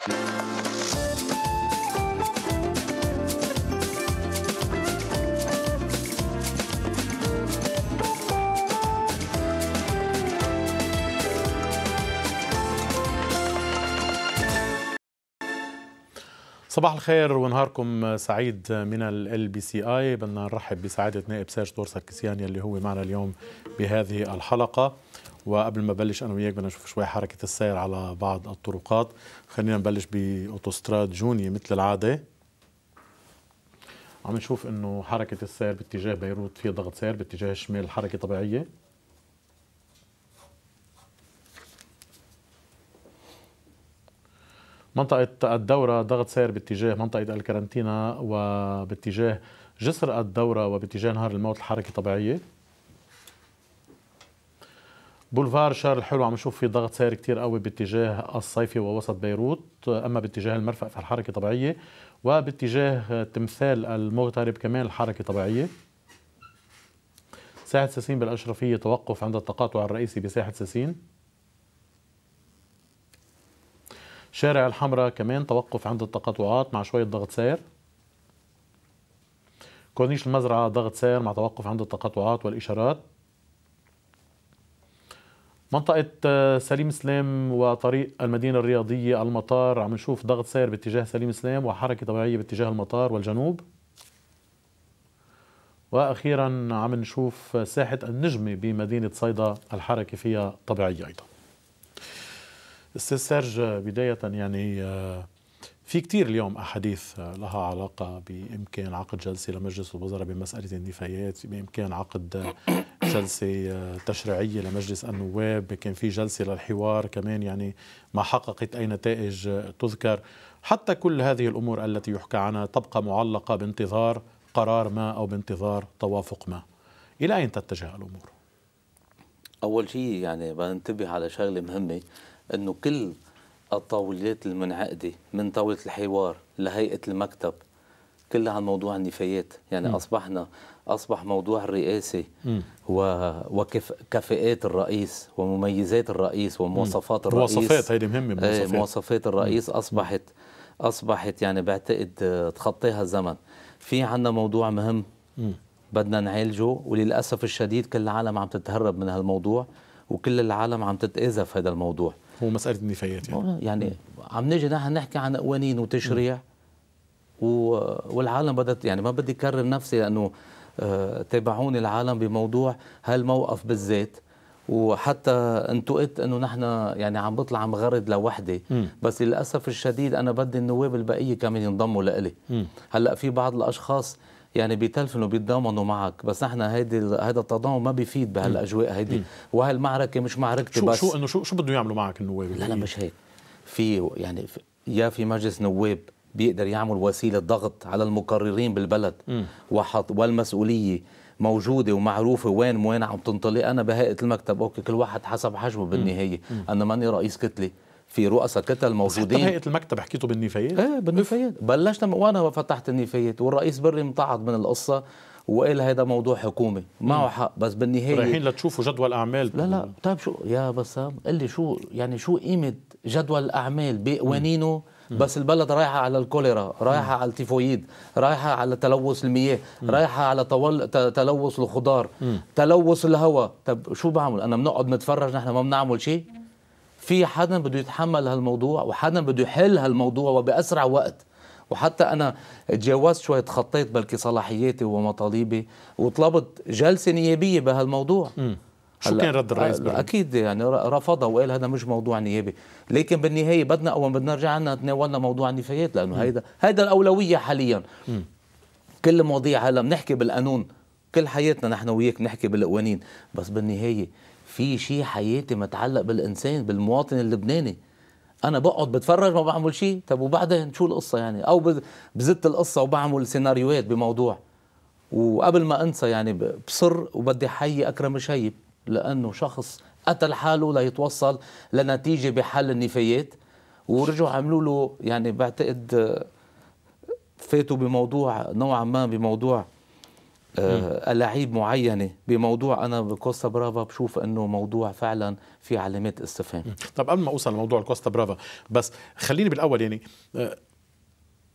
صباح الخير ونهاركم سعيد من ال بي سي اي بدنا نرحب بسعاده نائب سيرج دور الكسياني اللي هو معنا اليوم بهذه الحلقه وقبل ما بلش انا وياك بدنا نشوف شوي حركه السير على بعض الطرقات خلينا نبلش باوتوستراد جوني مثل العاده عم نشوف انه حركه السير باتجاه بيروت في ضغط سير باتجاه الشمال الحركه طبيعيه منطقة الدورة ضغط سير باتجاه منطقة الكرنتينا وباتجاه جسر الدورة وباتجاه نهر الموت الحركة طبيعية بولفار شارل الحلو عم نشوف في ضغط سير كتير قوي باتجاه الصيفي ووسط بيروت أما باتجاه المرفأ فالحركة طبيعية وباتجاه تمثال المغترب كمان الحركة طبيعية ساحة ساسين بالأشرفية توقف عند التقاطع الرئيسي بساحة ساسين شارع الحمراء كمان توقف عند التقاطعات مع شوية ضغط سير كورنيش المزرعة ضغط سير مع توقف عند التقاطعات والإشارات منطقة آه، سليم سلام وطريق المدينة الرياضية المطار عم نشوف ضغط سير باتجاه سليم سلام وحركة طبيعية باتجاه المطار والجنوب وأخيرا عم نشوف ساحة النجمة بمدينة صيدا الحركة فيها طبيعية أيضا استاذ سيرج بداية يعني آه، في كثير اليوم أحاديث آه، لها علاقة بإمكان عقد جلسة لمجلس الوزراء بمسألة النفايات بإمكان عقد آه، جلسة آه، تشريعية لمجلس النواب كان في جلسة للحوار كمان يعني ما حققت أي نتائج تذكر حتى كل هذه الأمور التي يحكى عنها تبقى معلقة بانتظار قرار ما أو بانتظار توافق ما إلى أين تتجه الأمور؟ أول شيء يعني بنتبه على شغلة مهمة أنه كل الطاولات المنعقده من طاوله الحوار لهيئه المكتب كلها عن موضوع النفايات يعني م. اصبحنا اصبح موضوع الرئاسه وكفاءات الرئيس ومميزات الرئيس ومواصفات الرئيس مواصفات هيدي مهمه إيه، مواصفات مواصفات الرئيس اصبحت اصبحت يعني بعتقد آه، تخطيها الزمن في عندنا موضوع مهم م. بدنا نعالجه وللاسف الشديد كل العالم عم تتهرب من هالموضوع وكل العالم عم تتاذى في هذا الموضوع هو مساله النفايات يعني يعني عم نجي نحن نحكي عن قوانين وتشريع والعالم بدت يعني ما بدي اكرر نفسي لانه آه، تابعوني العالم بموضوع هالموقف بالذات وحتى انتقدت انه نحن يعني عم بطلع عم غرد لوحدي بس للاسف الشديد انا بدي النواب البقيه كمان ينضموا لإلي هلا في بعض الاشخاص يعني بيتلفنوا بيتضامنوا معك بس نحن هيدي هذا التضامن ما بيفيد بهالاجواء هيدي وهالمعركه مش معركتي شو بس شو انه شو شو بدهم يعملوا معك النواب لا لا مش هيك في يعني في يا في مجلس نواب بيقدر يعمل وسيله ضغط على المقررين بالبلد وحط والمسؤوليه موجودة ومعروفة وين وين عم تنطلق أنا بهيئة المكتب أوكي كل واحد حسب حجمه بالنهاية أنا ماني رئيس كتلة في رؤساء كتل حتى هيئه المكتب حكيته بالنفايات ايه بالنفايات بلشنا وانا فتحت النفايات والرئيس بري امتعض من القصه وقال هذا موضوع حكومي معه حق بس بالنهايه رايحين لتشوفوا جدول اعمال لا لا طيب شو يا بسام قل لي شو يعني شو قيمه جدول الاعمال بقوانينه بس البلد رايحة على الكوليرا رايحة على التيفويد رايحة على تلوث المياه رايحة على طول... تلوث الخضار تلوث الهواء طب شو بعمل أنا بنقعد نتفرج نحن ما بنعمل شيء في حدا بده يتحمل هالموضوع وحدا بده يحل هالموضوع وباسرع وقت وحتى انا تجاوزت شوي تخطيت بلكي صلاحياتي ومطالبي وطلبت جلسه نيابيه بهالموضوع شو كان رد الرئيس آه، اكيد يعني رفضها وقال هذا مش موضوع نيابي، لكن بالنهايه بدنا اول بدنا نرجع عنا تناولنا موضوع النفايات لانه هيدا هيدا الاولويه حاليا م. كل مواضيع هلا بنحكي بالقانون كل حياتنا نحن وياك نحكي بالقوانين بس بالنهايه في شيء حياتي متعلق بالانسان بالمواطن اللبناني انا بقعد بتفرج ما بعمل شيء طب وبعدين شو القصه يعني او بزت القصه وبعمل سيناريوهات بموضوع وقبل ما انسى يعني بصر وبدي حي اكرم شيب لانه شخص قتل حاله ليتوصل لنتيجه بحل النفايات ورجعوا عملوا له يعني بعتقد فاتوا بموضوع نوعا ما بموضوع ألاعيب آه، معينة بموضوع أنا بكوستا برافا بشوف أنه موضوع فعلا في علامات استفهام طب قبل ما أوصل لموضوع الكوستا برافا بس خليني بالأول يعني آه،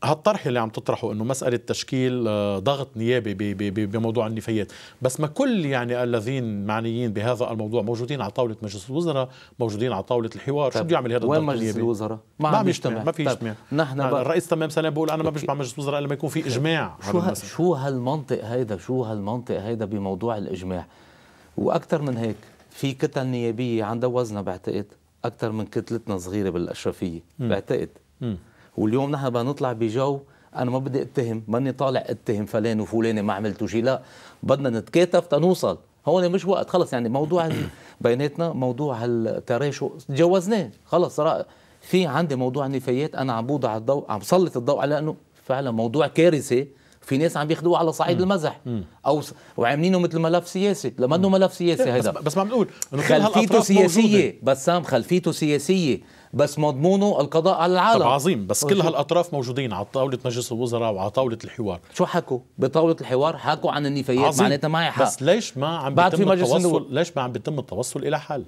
هالطرح اللي عم تطرحه انه مساله تشكيل آه، ضغط نيابي بموضوع النفايات بس ما كل يعني الذين معنيين بهذا الموضوع موجودين على طاوله مجلس الوزراء موجودين على طاوله الحوار شو طيب، بده يعمل هذا الضغط النيابي وين مجلس الوزراء ما, عم يجتمع ما في طيب، اجتماع نحن يعني آه، الرئيس تمام سلام بقول انا ما بجمع طيب. مجلس الوزراء الا ما يكون في اجماع شو ها شو هالمنطق هيدا شو هالمنطق هيدا بموضوع الاجماع واكثر من هيك في كتل نيابيه عندها وزنها بعتقد اكثر من كتلتنا صغيره بالاشرفيه بعتقد م. واليوم نحن بدنا نطلع بجو انا ما بدي اتهم ماني طالع اتهم فلان وفلانه ما عملتوا شيء لا بدنا نتكاتف تنوصل هون مش وقت خلص يعني موضوع بيناتنا موضوع هالتراشق تجاوزناه خلص صراحه في عندي موضوع النفايات انا عم بوضع الضوء عم سلط الضوء على انه فعلا موضوع كارثه في ناس عم بياخذوه على صعيد المزح مم. او س... وعاملينه مثل ملف سياسي لما انه ملف سياسي هذا بس, بس ما عم نقول خلفيته سياسيه بسام خلفيته سياسيه بس مضمونه القضاء على العالم طب عظيم بس كل هالاطراف موجودين على طاوله مجلس الوزراء وعلى طاوله الحوار شو حكوا بطاوله الحوار حكوا عن النفايات معناتها معي حق بس ليش ما عم بعد بيتم في مجلس التوصل النو... ليش ما عم بيتم التوصل الى حل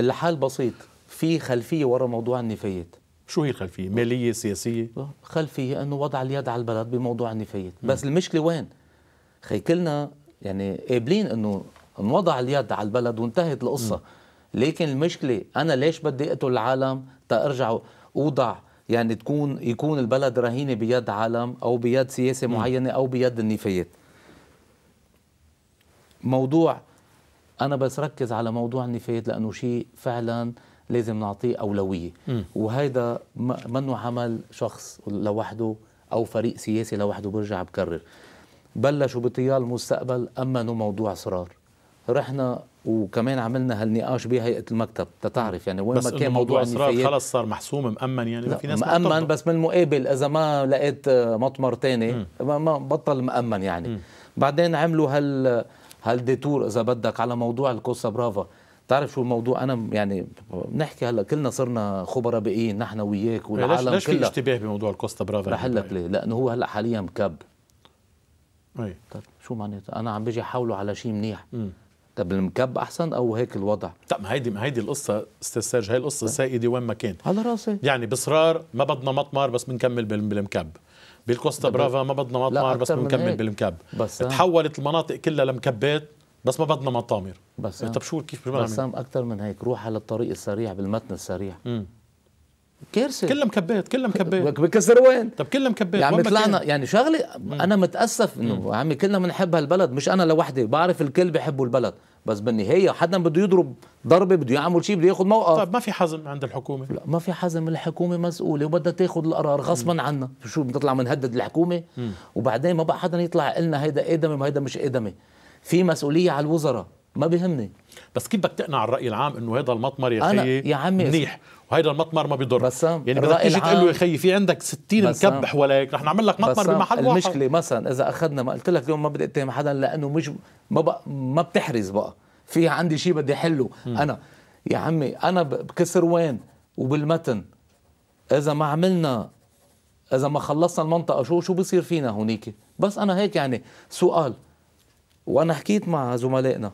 الحل بسيط في خلفيه ورا موضوع النفايات شو هي الخلفيه ماليه سياسيه خلفيه انه وضع اليد على البلد بموضوع النفايات بس المشكله وين خي كلنا يعني قابلين انه انوضع اليد على البلد وانتهت القصه مم. لكن المشكله انا ليش بدي اقتل العالم تارجع اوضع يعني تكون يكون البلد رهينه بيد عالم او بيد سياسه معينه او بيد النفايات موضوع انا بس ركز على موضوع النفايات لانه شيء فعلا لازم نعطيه اولويه م. وهيدا منه عمل شخص لوحده او فريق سياسي لوحده برجع بكرر بلشوا بطيال المستقبل امنوا موضوع صرار رحنا وكمان عملنا هالنقاش بهيئه المكتب تتعرف يعني وين ما كان موضوع اسرار خلص صار محسوم مأمن يعني ما في ناس مأمن بس من المقابل اذا ما لقيت مطمر تاني ما, بطل مأمن يعني م. بعدين عملوا هال هالديتور اذا بدك على موضوع الكوسا برافا تعرف شو الموضوع انا يعني بنحكي هلا كلنا صرنا خبراء بقيين نحن وياك إيه، والعالم ليش في اشتباه بموضوع الكوستا برافا رح لك ليه لانه هو هلا حاليا مكب اي طيب شو معناته انا عم بيجي احاوله على شيء منيح م. طب المكب احسن او هيك الوضع طب ما هيدي هيدي القصه استاذ ساج هي القصه طيب. سائده وين ما كان على راسي يعني باصرار ما بدنا مطمر بس بنكمل بالمكب بالكوستا برافا ما بدنا مطمر بس بنكمل بالمكب بس آه. تحولت المناطق كلها لمكبات بس ما بدنا مطامر بس آه. طب شو كيف بس آه، اكثر من هيك روح على الطريق السريع بالمتن السريع كارثه كلها مكبات كلها مكبات بكسر وين طب كلها مكبات يعني طلعنا يعني شغله انا متاسف انه عمي كلنا بنحب هالبلد مش انا لوحدي بعرف الكل بيحبوا البلد بس بالنهايه حدا بده يضرب ضربه بده يعمل شيء بده ياخذ موقف طيب ما في حزم عند الحكومه لا ما في حزم الحكومه مسؤوله وبدها تاخذ القرار غصبا عنا شو بنطلع بنهدد الحكومه وبعدين ما بقى حدا يطلع لنا هيدا ادمي وهيدا مش ادمي في مسؤوليه على الوزراء ما بيهمني بس كيف بدك تقنع الراي العام انه هذا المطمر يا اخي منيح وهيدا المطمر ما بيضر بسام يعني بدك تيجي تقول له يا خيي في عندك 60 مكب حواليك رح نعمل لك مطمر بمحل واحد المشكله مثلا اذا اخذنا ما قلت لك اليوم ما بدي اتهم حدا لانه مش ما بقى ما بتحرز بقى في عندي شيء بدي احله انا يا عمي انا بكسر وين وبالمتن اذا ما عملنا اذا ما خلصنا المنطقه شو شو بصير فينا هونيك بس انا هيك يعني سؤال وانا حكيت مع زملائنا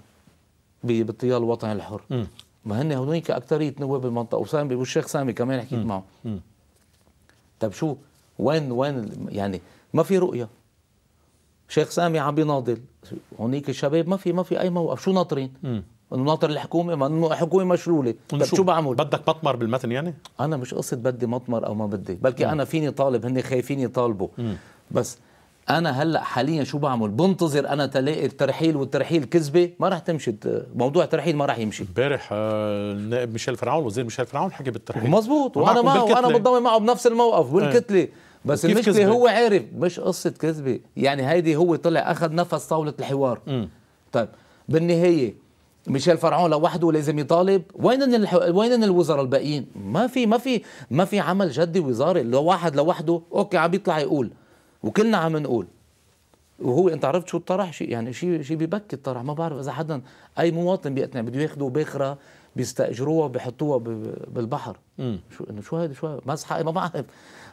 بالتيار الوطني الحر م. ما هن هناك اكثريه نواب المنطقه وسامي والشيخ سامي كمان حكيت معه طيب شو وين وين يعني ما في رؤيه شيخ سامي عم بيناضل هونيك الشباب ما في ما في اي موقف شو ناطرين انه ناطر الحكومه ما انه الحكومه مشلوله طيب شو بعمل بدك مطمر بالمتن يعني انا مش قصه بدي مطمر او ما بدي بلكي انا فيني طالب هن خايفين يطالبوا بس انا هلا حاليا شو بعمل بنتظر انا تلاقي الترحيل والترحيل كذبه ما راح تمشي موضوع الترحيل ما راح يمشي امبارح آه، النائب ميشيل فرعون وزير ميشيل فرعون حكى بالترحيل مزبوط وانا معه وانا بتضامن معه بنفس الموقف والكتله إيه. بس المشكله كذبة؟ هو عارف مش قصه كذبه يعني هيدي هو طلع اخذ نفس طاوله الحوار م. طيب بالنهايه ميشيل فرعون لوحده لازم يطالب وين الحو... وين الوزراء الباقيين ما في ما في ما في عمل جدي وزاري لو واحد لوحده اوكي عم يطلع يقول وكلنا عم نقول وهو انت عرفت شو الطرح شيء يعني شيء شيء ببكي الطرح ما بعرف اذا حدا اي مواطن بيقتنع بده ياخذوا باخره بيستاجروها بيحطوها بالبحر مم. شو انه شو هذا شو مسحه ما بعرف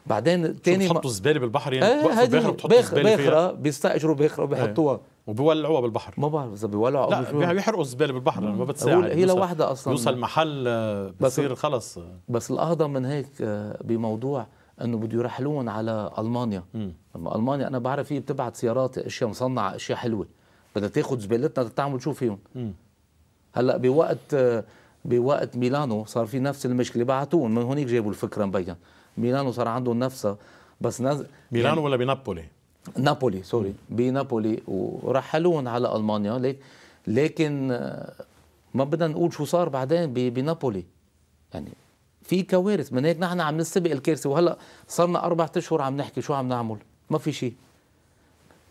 بعدين ثاني بتحطوا الزباله بالبحر يعني ايه باخره بتحطوا الزباله باخره بيستاجروا باخره وبيحطوها ايه. وبيولعوها بالبحر ما بعرف اذا بيولعوا لا بيحرقوا الزباله بالبحر ما بتساعد هي لوحدها اصلا يوصل محل بصير خلص بس الاهضم من هيك آه، بموضوع انه بده يرحلون على المانيا لما المانيا انا بعرف هي بتبعت سيارات اشياء مصنعه اشياء حلوه بدها تاخذ زبالتنا تعمل شو فيهم هلا بوقت بوقت ميلانو صار في نفس المشكله بعتون من هونيك جابوا الفكره مبين ميلانو صار عندهم نفسها بس نز... ميلانو يعني... ولا بنابولي نابولي سوري بنابولي ورحلون على المانيا ليك لكن ما بدنا نقول شو صار بعدين بنابولي يعني في كوارث من هيك نحن عم نستبق الكارثه وهلا صرنا اربع اشهر عم نحكي شو عم نعمل ما في شيء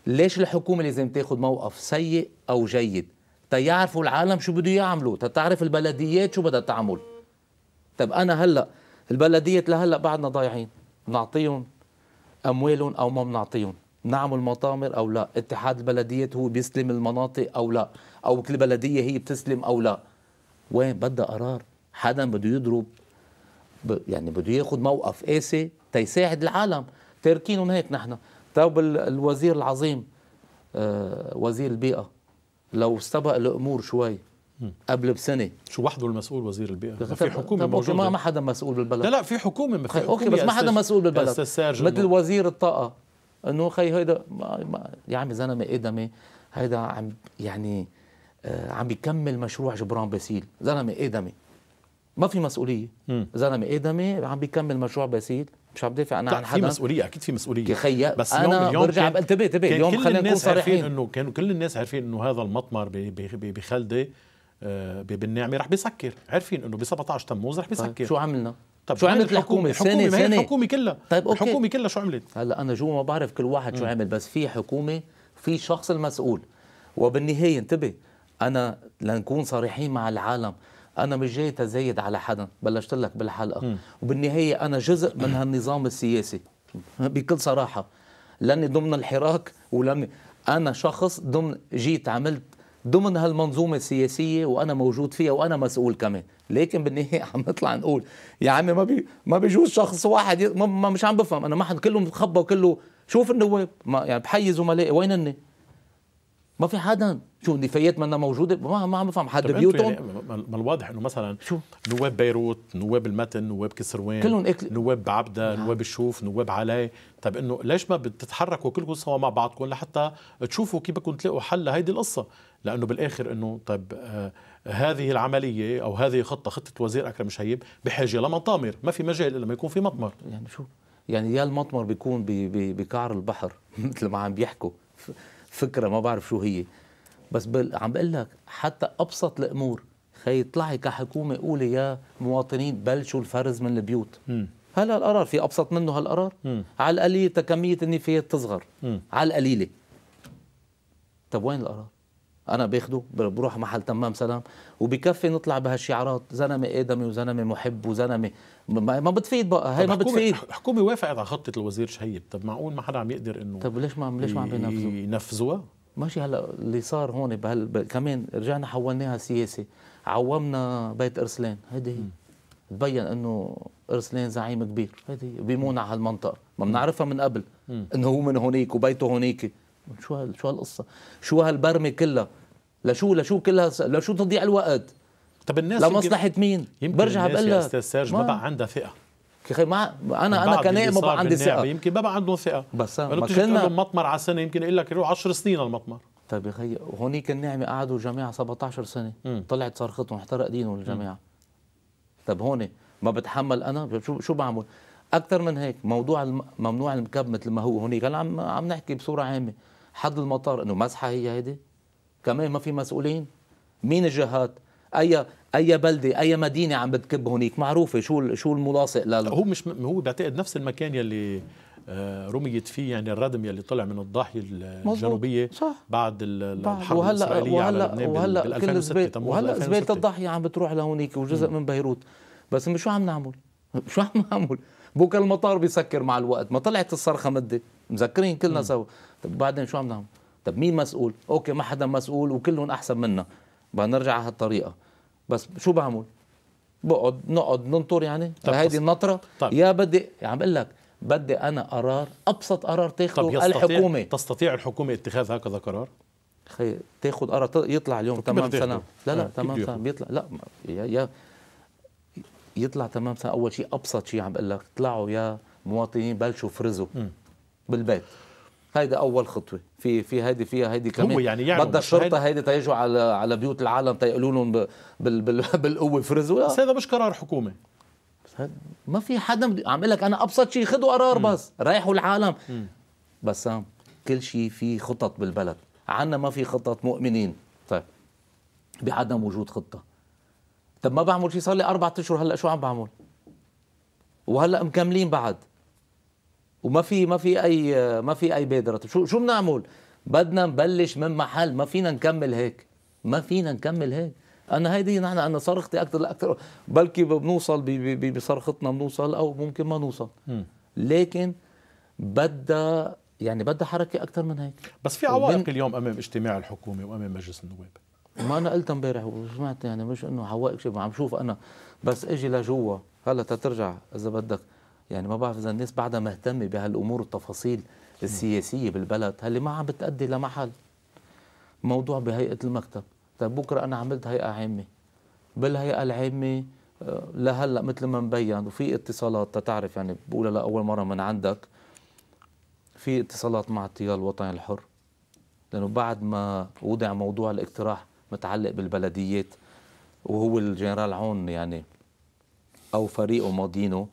ليش الحكومه لازم تاخذ موقف سيء او جيد تيعرفوا العالم شو بده يعملوا تتعرف البلديات شو بدها تعمل طب انا هلا البلديات لهلا بعدنا ضايعين بنعطيهم اموالهم او ما بنعطيهم نعمل مطامر او لا اتحاد البلديات هو بيسلم المناطق او لا او كل بلديه هي بتسلم او لا وين بدها قرار حدا بده يضرب يعني بده ياخذ موقف قاسي تيساعد العالم تاركينهم هيك نحن طب الوزير العظيم آه وزير البيئه لو استبق الامور شوي قبل بسنه شو وحده المسؤول وزير البيئه في حكومه موجوده ما ما حدا مسؤول بالبلد لا لا في حكومه ما في حكومة اوكي بس ما حدا مسؤول بالبلد مثل وزير الطاقه انه خي هيدا ما ما يا عمي زلمه ادمي هيدا عم يعني آه، عم بيكمل مشروع جبران باسيل زلمه ادمي ما في مسؤوليه زلمه ادمي عم بيكمل مشروع بسيط مش عم بدافع انا عن حدا في مسؤوليه اكيد في مسؤوليه خيا بس انا اليوم برجع بقول انتبه انتبه اليوم خلينا نكون صريحين انه كانوا كل الناس عارفين انه هذا المطمر بخلده آه، بالنعمه رح بيسكر عارفين انه ب 17 تموز رح بيسكر طيب شو عملنا طب شو عملت الحكومة؟ الحكومة سنة سنة الحكومة كلها طيب أوكي. الحكومة كلها شو عملت؟ هلا أنا جوا ما بعرف كل واحد شو م. عمل بس في حكومة في شخص المسؤول وبالنهاية انتبه أنا لنكون صريحين مع العالم انا مش جاي تزايد على حدا بلشت لك بالحلقه م. وبالنهايه انا جزء من هالنظام السياسي بكل صراحه لاني ضمن الحراك ولاني انا شخص ضمن جيت عملت ضمن هالمنظومه السياسيه وانا موجود فيها وانا مسؤول كمان لكن بالنهايه عم نطلع نقول يا عمي ما بي ما بيجوز شخص واحد ما, مش عم بفهم انا ما حد كله متخبى وكله شوف النواب ما يعني بحيي زملائي وين اني ما في حدا شو نفايات منا موجوده ما ما عم بفهم حدا بيوتهم يعني ما الواضح انه مثلا شو نواب بيروت نواب المتن نواب كسروان كلهم أكل... نواب عبدة آه. نواب الشوف نواب علي طب انه ليش ما بتتحركوا كلكم سوا مع بعضكم لحتى تشوفوا كيف بدكم تلاقوا حل لهيدي القصه لانه بالاخر انه طب آه هذه العمليه او هذه خطه خطه وزير اكرم شهيب بحاجه لمطامر ما في مجال الا ما يكون في مطمر يعني شو يعني يا المطمر بيكون بكعر بي بي بكعر البحر مثل ما عم بيحكوا فكره ما بعرف شو هي بس بل عم بقول لك حتى ابسط الامور خي طلعي كحكومه قولي يا مواطنين بلشوا الفرز من البيوت م. هلا القرار في ابسط منه هالقرار م. على القليل تكميه النفايات تصغر م. على القليله طب وين القرار انا باخده بروح محل تمام سلام وبكفي نطلع بهالشعارات زلمه ادمي وزلمه محب وزلمه ما بتفيد بقى هي ما بتفيد الحكومه وافقت على خطه الوزير شهيب طب معقول ما حدا عم يقدر انه طب ليش ما عم ليش ما عم بينفذوا ينفذوها ماشي هلا اللي صار هون بهال كمان رجعنا حولناها سياسي عومنا بيت ارسلان هيدي هي تبين انه ارسلان زعيم كبير هيدي بيمون على هالمنطقه ما بنعرفها من قبل انه هو من هونيك وبيته هونيك شو هال شو هالقصه شو هالبرمه كلها لشو لشو كلها لشو تضيع الوقت طب الناس لمصلحه مين برجع بقول لك استاذ سيرج ما بقى عندها ثقه اخي ما انا انا كنائب ما بقى عندي ثقه يمكن ما بقى عندهم ثقه بس ما كنا مطمر على سنه يمكن يقول لك يروح 10 سنين على المطمر طيب يا خي هونيك النعمه قعدوا جماعة 17 سنه م. طلعت صرختهم احترق دينهم الجماعه طب هون ما بتحمل انا طيب شو شو بعمل اكثر من هيك موضوع ممنوع المكب مثل ما هو هونيك عم عم نحكي بصوره عامه حد المطار انه مزحه هي هيدي كمان ما في مسؤولين مين الجهات اي اي بلده اي مدينه عم بتكب هونيك معروفه شو شو الملاصق لل هو مش م... هو بعتقد نفس المكان يلي آه، رميت فيه يعني الردم يلي طلع من الضاحيه الجنوبيه صح. بعد الحرب وهلا الاسرائيليه وهلا على وهلا كل وهلا زباله الضاحيه عم بتروح لهونيك وجزء م. من بيروت بس شو عم نعمل؟ شو عم نعمل؟ بكره المطار بيسكر مع الوقت ما طلعت الصرخه مده مذكرين كلنا سوا طب بعدين شو عم نعمل؟ طب مين مسؤول اوكي ما حدا مسؤول وكلهم احسن منا بدنا نرجع على هالطريقه بس شو بعمل بقعد نقعد ننطر يعني طب هيدي النطره طب. يا بدي عم يعني بقول لك بدي انا قرار ابسط قرار تاخذه الحكومه تستطيع الحكومه اتخاذ هكذا قرار خي تاخذ قرار يطلع اليوم تمام سنه لا لا آه. تمام سنه بيطلع لا يا, يا يطلع تمام سنه اول شيء ابسط شيء عم بقول لك طلعوا يا مواطنين بلشوا فرزوا بالبيت هيدا اول خطوه في في هيدي فيها هيدي كمان يعني بدها الشرطه هيدي تيجوا على على بيوت العالم تيقولوا لهم بال بال بالقوه فرزوا بس هذا مش قرار حكومه ما في حدا عم لك انا ابسط شيء خذوا قرار م. بس رايحوا العالم بسام كل شيء في خطط بالبلد عنا ما في خطط مؤمنين طيب بعدم وجود خطه طب ما بعمل شيء صار لي اربع اشهر هلا شو عم بعمل وهلا مكملين بعد وما في ما في اي ما في اي بادره شو شو بنعمل بدنا نبلش من محل ما فينا نكمل هيك ما فينا نكمل هيك انا هيدي نحن انا صرختي اكثر لاكثر بلكي بنوصل بصرختنا بنوصل او ممكن ما نوصل لكن بدها يعني بدها حركه اكثر من هيك بس في عوائق اليوم امام اجتماع الحكومه وامام مجلس النواب ما انا قلت امبارح وسمعت يعني مش انه عوائق شيء عم شوف انا بس اجي لجوا هلا تترجع اذا بدك يعني ما بعرف اذا الناس بعدها مهتمه بهالامور التفاصيل السياسيه بالبلد هاللي ما عم بتأدي لمحل موضوع بهيئه المكتب طيب بكره انا عملت هيئه عامه بالهيئه العامه آه، لهلا مثل ما مبين وفي اتصالات تتعرف يعني بقولها لاول مره من عندك في اتصالات مع التيار الوطني الحر لانه بعد ما وضع موضوع الاقتراح متعلق بالبلديات وهو الجنرال عون يعني او فريقه ماضينه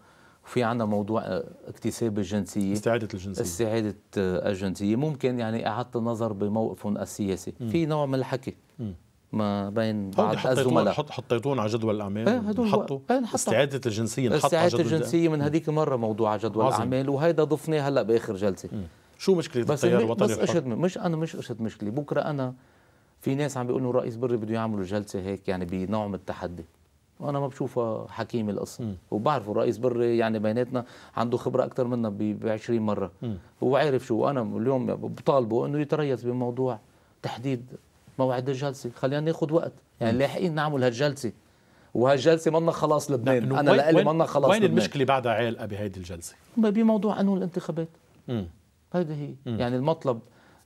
في عندنا موضوع آه، اكتساب الجنسيه استعاده الجنسيه استعاده آه، الجنسيه ممكن يعني اعاده النظر بموقفهم السياسي مم. في نوع من الحكي ما بين بعض الزملاء حط حطيتون على جدول الاعمال إيه، حطوا إيه، استعاده الجنسيه استعاده الجنسيه من هذيك المره موضوع على جدول عظيم. الاعمال وهيدا ضفناه هلا باخر جلسه مم. شو مشكله بس التيار الوطني بس أشد مش انا مش اشد مشكله بكره انا في ناس عم بيقولوا رئيس بري بده يعملوا جلسه هيك يعني بنوع من التحدي وانا ما بشوفه حكيم القصه وبعرفه الرئيس بري يعني بيناتنا عنده خبره اكثر منا ب 20 مره وعارف هو عارف شو انا اليوم بطالبه انه يتريث بموضوع تحديد موعد الجلسه خلينا ناخذ وقت يعني لاحقين نعمل هالجلسه وهالجلسه منا خلاص لبنان انا لالي منا خلاص وين لبنان. المشكله بعدها عالقه بهيدي الجلسه بموضوع قانون الانتخابات هيدي هي م. يعني المطلب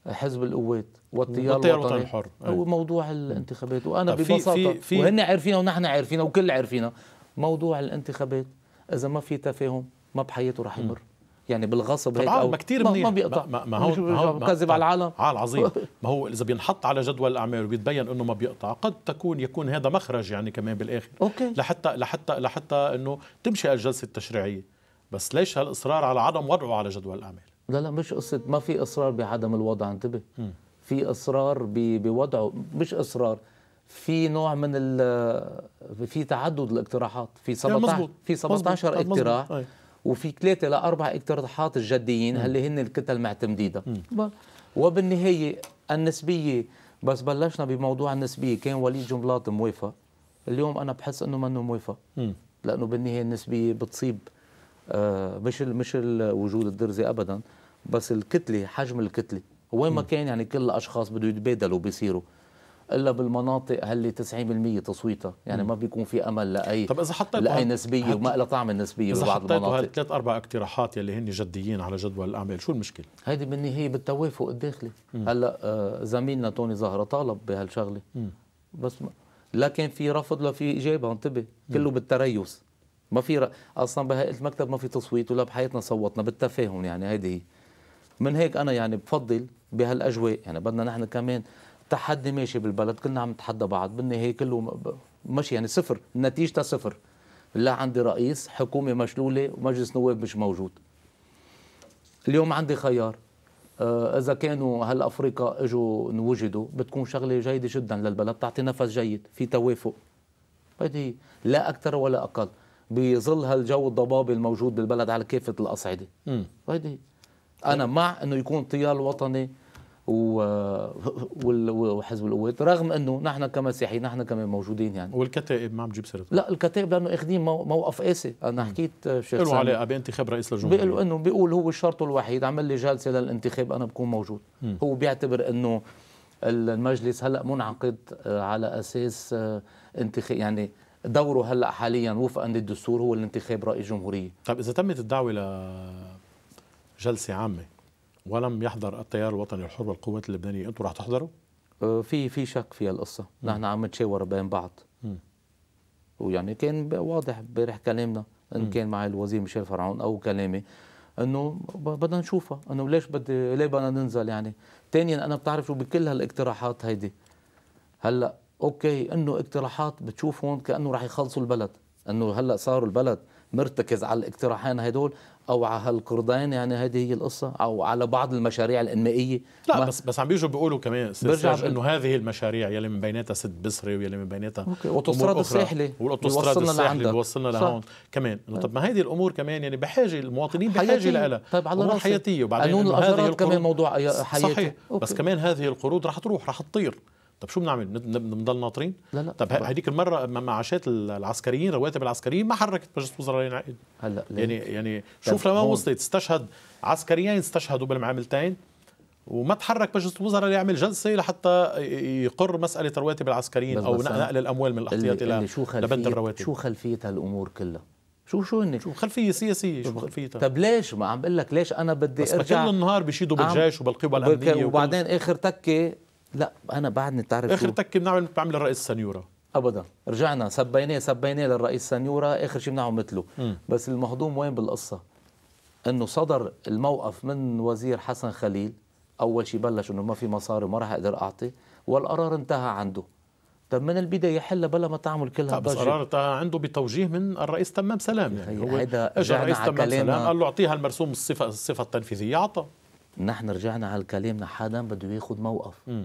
حزب القوات والتيار الوطني الحر هو موضوع الانتخابات وانا ببساطه في في وهن عارفينها ونحن عارفينها وكل عارفينها موضوع الانتخابات اذا ما في تفاهم ما بحياته رح يمر يعني بالغصب هيك آه، او ما كثير منيح ما بيقطع ما, ما هو ما هو كذب على العالم على آه، العظيم ما هو اذا بينحط على جدول الاعمال وبيتبين انه ما بيقطع قد تكون يكون هذا مخرج يعني كمان بالاخر أوكي. لحتى لحتى لحتى انه تمشي الجلسه التشريعيه بس ليش هالاصرار على عدم وضعه على جدول الاعمال لا لا مش قصه ما في اصرار بعدم الوضع انتبه في اصرار بوضعه مش اصرار في نوع من ال في تعدد الاقتراحات في 17 يعني في 17 اقتراح وفي ثلاثه لاربع اقتراحات الجديين اللي هن الكتل المعتمديده وبالنهايه النسبيه بس بلشنا بموضوع النسبيه كان وليد جملات موافق اليوم انا بحس انه منه موافق لانه بالنهايه النسبيه بتصيب آه، مش مش وجود الدرزي ابدا بس الكتله حجم الكتله وين ما كان يعني كل الاشخاص بده يتبادلوا بيصيروا الا بالمناطق اللي 90% تصويتها يعني ما بيكون في امل لاي طب اذا حطيت لاي نسبيه وما لها طعم النسبيه ببعض المناطق اذا ثلاث اربع اقتراحات يلي هن جديين على جدول الاعمال شو المشكله هيدي بالنهايه بالتوافق الداخلي هلا آه، زميلنا توني زهره طالب بهالشغله بس ما لا كان في رفض لا في اجابه انتبه كله بالتريث ما في اصلا بهيئه المكتب ما في تصويت ولا بحياتنا صوتنا بالتفاهم يعني هيدي هي من هيك انا يعني بفضل بهالاجواء يعني بدنا نحن كمان تحدي ماشي بالبلد كلنا عم نتحدى بعض بالنهايه كله ماشي يعني صفر نتيجتها صفر لا عندي رئيس حكومه مشلوله ومجلس نواب مش موجود اليوم عندي خيار آه، اذا كانوا هالافريقا اجوا نوجدوا بتكون شغله جيده جدا للبلد تعطي نفس جيد في توافق هيدي لا اكثر ولا اقل بظل هالجو الضبابي الموجود بالبلد على كافه الاصعده هيدي انا مع انه يكون طيال وطني وحزب القوات رغم انه نحن كمسيحيين نحن كمان موجودين يعني والكتائب ما عم تجيب سيرتها لا الكتائب لانه اخذين موقف قاسي انا حكيت آه، شيخ له علاقه بانتخاب رئيس الجمهوريه بيقولوا انه بيقول هو شرطه الوحيد عمل لي جلسه للانتخاب انا بكون موجود م. هو بيعتبر انه المجلس هلا منعقد آه، على اساس آه، انتخاب يعني دوره هلا حاليا وفقا للدستور هو الانتخاب رئيس جمهوريه طيب اذا تمت الدعوه لجلسه عامه ولم يحضر التيار الوطني الحر والقوات اللبنانيه انتم رح تحضروا أه، في في شك في القصه نحن عم نتشاور بين بعض ويعني كان واضح امبارح كلامنا ان كان مع الوزير ميشيل فرعون او كلامي انه بدنا نشوفها انه ليش بدي ليه بدنا ننزل يعني ثانيا انا بتعرف شو بكل هالاقتراحات هيدي هلا اوكي انه اقتراحات بتشوف هون كانه رح يخلصوا البلد انه هلا صاروا البلد مرتكز على الاقتراحين هدول او على هالقرضين يعني هذه هي القصه او على بعض المشاريع الانمائيه لا بس بس عم بيجوا بيقولوا كمان برجع انه هذه المشاريع يلي من بيناتها سد بسري ويلي من بيناتها اوتوستراد الساحلي والاوتوستراد الساحلي اللي بيوصلنا لهون كمان انه طب ما هذه الامور كمان يعني بحاجه المواطنين بحاجه لها طيب على راسي حياتيه وبعدين قانون الاجرات كمان موضوع حياتي صحيح أوكي. بس كمان هذه القروض رح تروح رح تطير طب شو بنعمل بنضل ناطرين لا لا طب هذيك المره معاشات العسكريين رواتب العسكريين ما حركت مجلس الوزراء ينعقد هلا يعني يعني شوف لما وصلت استشهد عسكريين استشهدوا بالمعاملتين وما تحرك مجلس الوزراء ليعمل جلسه لحتى يقر مساله رواتب العسكريين او نقل الاموال من الاحتياط الى لبند الرواتب شو خلفيه هالامور كلها شو شو هن شو خلفيه سياسيه شو خلفيتها طب ليش ما عم بقول لك ليش انا بدي بس ارجع بس كل النهار بيشيدوا بالجيش وبالقوى الامنيه وبعدين اخر تكه لا انا بعدني بتعرف اخر تكه بنعمل بعمل الرئيس سنيورا ابدا رجعنا سبيناه سبيناه للرئيس سنيورا اخر شيء بنعمل مثله م. بس المهضوم وين بالقصه انه صدر الموقف من وزير حسن خليل اول شيء بلش انه ما في مصاري وما راح اقدر اعطي والقرار انتهى عنده طب من البدايه حلها بلا ما تعمل كل هالضجه بس قرار عنده بتوجيه من الرئيس تمام سلام يعني هو اجى الرئيس تمام سلام قال له اعطيها المرسوم الصفه الصفه التنفيذيه اعطى نحن رجعنا على كلامنا حدا بده ياخذ موقف م.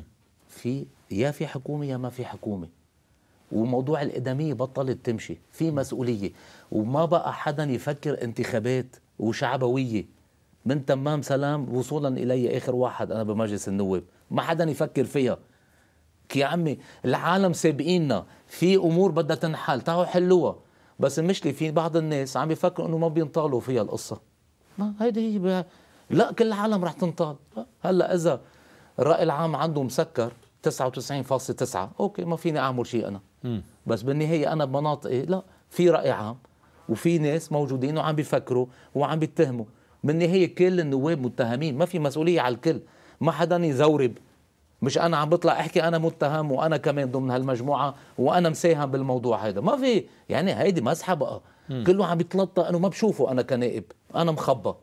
في يا في حكومه يا ما في حكومه وموضوع الادميه بطلت تمشي في مسؤوليه وما بقى حدا يفكر انتخابات وشعبويه من تمام سلام وصولا الي اخر واحد انا بمجلس النواب ما حدا يفكر فيها يا عمي العالم سابقيننا في امور بدها تنحل تعالوا حلوها بس المشكله في بعض الناس عم يفكروا انه ما بينطالوا فيها القصه ما هيدي هي بقى. لا كل العالم رح تنطال هلا اذا الراي العام عنده مسكر 99.9 اوكي ما فيني اعمل شيء انا بس بالنهايه انا بمناطقي إيه، لا في راي عام وفي ناس موجودين وعم بيفكروا وعم بيتهموا بالنهايه كل النواب متهمين ما في مسؤوليه على الكل ما حدا يزورب مش انا عم بطلع احكي انا متهم وانا كمان ضمن هالمجموعه وانا مساهم بالموضوع هذا ما في يعني هيدي مسحه آه. بقى كله عم يتلطى انه ما بشوفه انا كنائب انا مخبى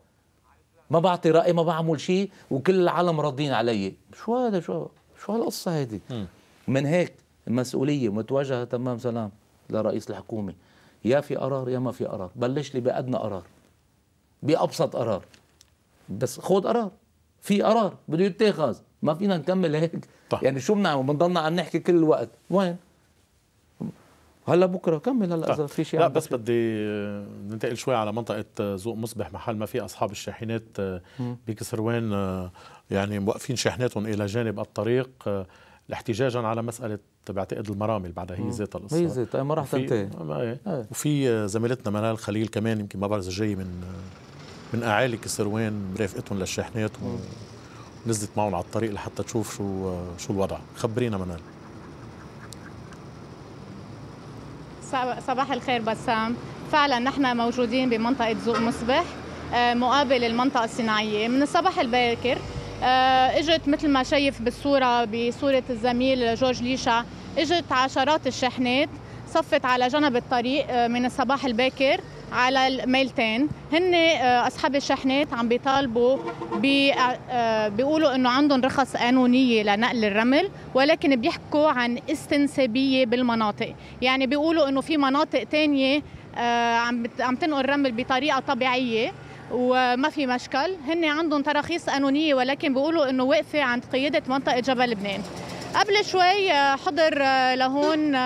ما بعطي راي ما بعمل شيء وكل العالم راضين علي شو هذا شو شو هالقصه هيدي من هيك المسؤوليه متوجهه تمام سلام لرئيس الحكومه يا في قرار يا ما في قرار بلش لي بادنى قرار بابسط قرار بس خذ قرار في قرار بده يتخذ ما فينا نكمل هيك طح. طيب. يعني شو بنعمل بنضلنا عم نحكي كل الوقت وين هلا بكره كمل هلا اذا طيب. في شيء لا بس بدي ننتقل شوي على منطقه زوق مصبح محل ما في اصحاب الشاحنات آه، بكسروان آه، يعني موقفين شاحناتهم الى جانب الطريق آه، احتجاجا على مساله بعتقد المرامل بعدها هي ذات القصه هي ذاتها ما راح تنتهي إيه. إيه. وفي زميلتنا منال خليل كمان يمكن ما بعرف جاي من من اعالي كسروان مرافقتهم للشاحنات ونزلت معهم على الطريق لحتى تشوف شو شو الوضع خبرينا منال صباح الخير بسام فعلا نحن موجودين بمنطقة زوق مصبح آه، مقابل المنطقة الصناعية من الصباح الباكر آه، اجت مثل ما شايف بالصورة بصورة الزميل جورج ليشا اجت عشرات الشحنات صفت على جنب الطريق آه، من الصباح الباكر على الميلتين هن آه، اصحاب الشحنات عم بيطالبوا بي آه، آه، بيقولوا انه عندهم رخص قانونيه لنقل الرمل ولكن بيحكوا عن استنسابيه بالمناطق يعني بيقولوا انه في مناطق ثانيه عم عم تنقل رمل بطريقه طبيعيه وما في مشكل هن عندهم تراخيص قانونيه ولكن بيقولوا انه واقفه عند قياده منطقه جبل لبنان قبل شوي حضر لهون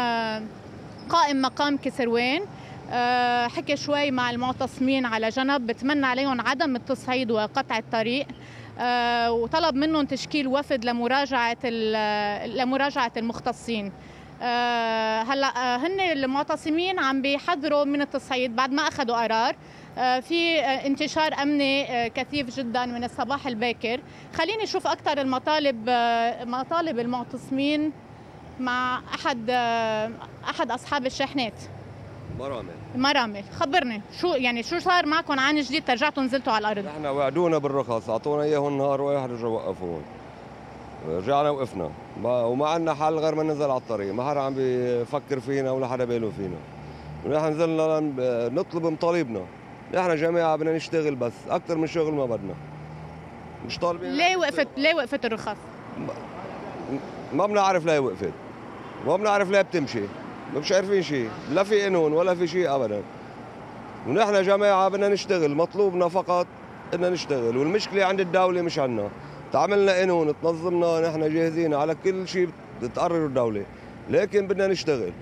قائم مقام كسروان آه، حكي شوي مع المعتصمين على جنب بتمنى عليهم عدم التصعيد وقطع الطريق آه، وطلب منهم تشكيل وفد لمراجعه لمراجعه المختصين آه، هلا هن المعتصمين عم بيحذروا من التصعيد بعد ما اخذوا قرار في انتشار امني كثيف جدا من الصباح الباكر خليني اشوف اكثر المطالب مطالب المعتصمين مع احد احد اصحاب الشاحنات مرامل مرامل خبرني شو يعني شو صار معكم عن جديد ترجعتوا نزلتوا على الارض نحن وعدونا بالرخص اعطونا اياه النهار واحد رجعوا وقفونا رجعنا وقفنا وما عندنا حل غير ما ننزل على الطريق ما حدا عم بيفكر فينا ولا حدا باله فينا ونحن نزلنا نطلب مطالبنا نحن جماعه بدنا نشتغل بس اكثر من شغل ما بدنا مش طالبين ليه وقفت ليه وقفت الرخص ما بنعرف ليه وقفت ما بنعرف ليه بتمشي مش عارفين شيء لا في قانون ولا في شيء ابدا ونحن جماعه بدنا نشتغل مطلوبنا فقط بدنا نشتغل والمشكله عند الدوله مش عنا تعملنا قانون تنظمنا نحن جاهزين على كل شيء بتقرر الدوله لكن بدنا نشتغل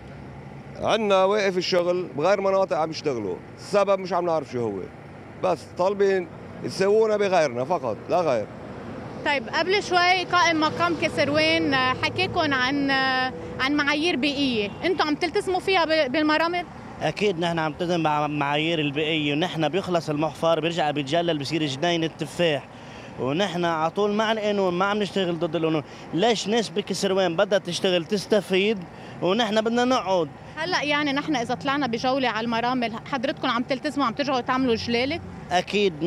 عندنا واقف الشغل بغير مناطق عم يشتغلوا السبب مش عم نعرف شو هو بس طالبين يساوونا بغيرنا فقط لا غير طيب قبل شوي قائم مقام كسروان آه، حكيكم عن آه، عن معايير بيئيه انتم عم تلتزموا فيها بالمرامد اكيد نحن عم نلتزم بمعايير البيئيه ونحن بيخلص المحفار بيرجع بيتجلل بصير جنين التفاح ونحن على طول مع القانون ما عم نشتغل ضد القانون ليش ناس بكسروان بدها تشتغل تستفيد ونحن بدنا نقعد هلا يعني نحن اذا طلعنا بجوله على المرامل حضرتكم عم تلتزموا عم ترجعوا تعملوا جلاله اكيد 100%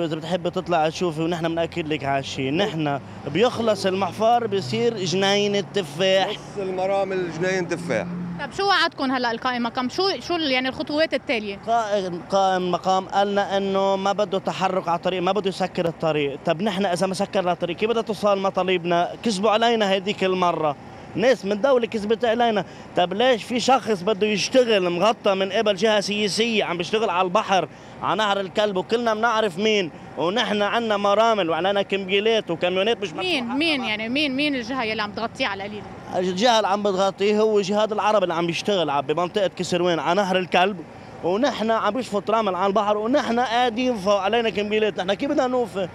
واذا بتحب تطلع تشوفي ونحن بناكد لك على شيء نحن بيخلص المحفار بيصير جنينه تفاح بس المرامل جنينه تفاح طب شو وعدكم هلا القائم مقام شو شو يعني الخطوات التاليه قائم قائم مقام قالنا انه ما بده تحرك على الطريق ما بده يسكر الطريق طب نحن اذا ما سكرنا الطريق كيف بدها توصل مطالبنا كذبوا علينا هذيك المره ناس من الدوله كسبت علينا طب ليش في شخص بده يشتغل مغطى من قبل جهه سياسيه عم بيشتغل على البحر على نهر الكلب وكلنا بنعرف مين ونحن عندنا مرامل وعلينا كمبيلات وكاميونات مش مين مين يعني مين مين الجهه اللي عم تغطيه على القليل الجهه اللي عم بتغطيه هو جهاد العرب اللي عم بيشتغل بمنطقه كسروان على نهر الكلب ونحن عم بيشفط رمل على البحر ونحن قاعدين فوق علينا كمبيلات نحن كيف بدنا نوفي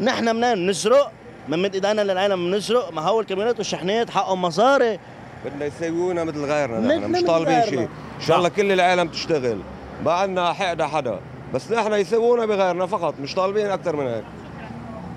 نحن منين نسرق من مد ايدينا للعالم بنسرق ما هو الكاميرات والشحنات حقهم مصاري بدنا يسوونا مثل غيرنا نحن مش طالبين شيء ان شاء الله كل العالم تشتغل ما عندنا حقد حدا بس نحن يساوونا بغيرنا فقط مش طالبين اكثر من هيك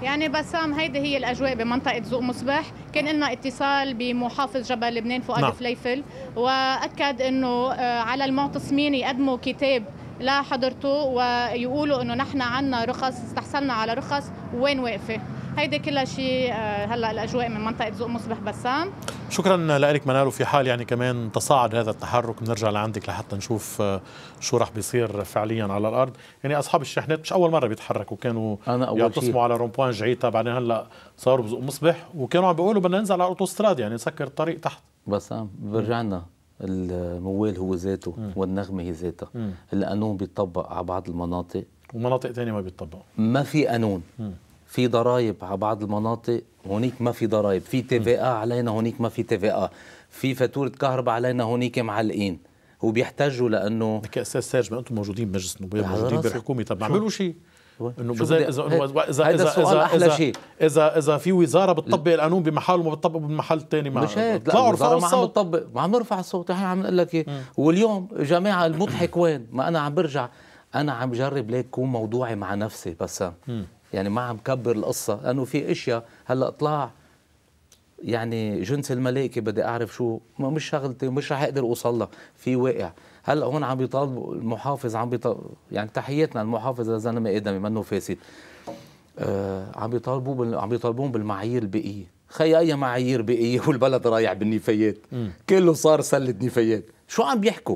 يعني بسام هيدي هي الاجواء بمنطقه ذوق مصباح كان لنا اتصال بمحافظ جبل لبنان فؤاد نعم. فليفل واكد انه آه، على المعتصمين يقدموا كتاب لحضرته ويقولوا انه نحن عنا رخص استحصلنا على رخص وين واقفه هيدا كلها شيء آه، هلا الاجواء من منطقه ذوق مصبح بسام شكرا لك منال وفي حال يعني كمان تصاعد هذا التحرك بنرجع لعندك لحتى نشوف آه، شو راح بيصير فعليا على الارض يعني اصحاب الشحنات مش اول مره بيتحركوا كانوا يعتصموا يعني على رومبوان جعيتا بعدين هلا صاروا بذوق مصبح وكانوا عم بيقولوا بدنا ننزل على الاوتوستراد يعني نسكر الطريق تحت بسام برجع لنا الموال هو ذاته والنغمه هي ذاتها القانون بيطبق على بعض المناطق ومناطق ثانيه ما بيطبق ما في قانون في ضرائب على بعض المناطق هونيك ما في ضرائب في تي في اه علينا هونيك ما في تي في اه في فاتوره كهرباء علينا هونيك معلقين وبيحتاجوا لانه لك استاذ سيرج ما انتم موجودين بمجلس النواب موجودين بالحكومه طب ما عملوا شيء انه اذا اذا اذا اذا اذا شيء اذا اذا في وزاره بتطبق القانون بمحل وما بتطبقه بمحل ثاني ما مش هيك لا الوزاره ما عم بتطبق ما عم نرفع الصوت نحن عم نقول لك إيه. واليوم جماعه المضحك وين ما انا عم برجع انا عم جرب ليك كون موضوعي مع نفسي بس يعني ما عم كبر القصة لأنه في أشياء هلا طلع يعني جنس الملائكة بدي أعرف شو ما مش شغلتي مش رح أقدر أوصل لها في واقع هلا هون عم يطالبوا المحافظ عم بيطالب يعني تحياتنا المحافظ زلمه ادمي منه فاسد آه عم بيطالبوا بال... عم بيطالبون بالمعايير البيئيه خي اي معايير بيئيه والبلد رايح بالنفايات كله صار سله نفايات شو عم بيحكوا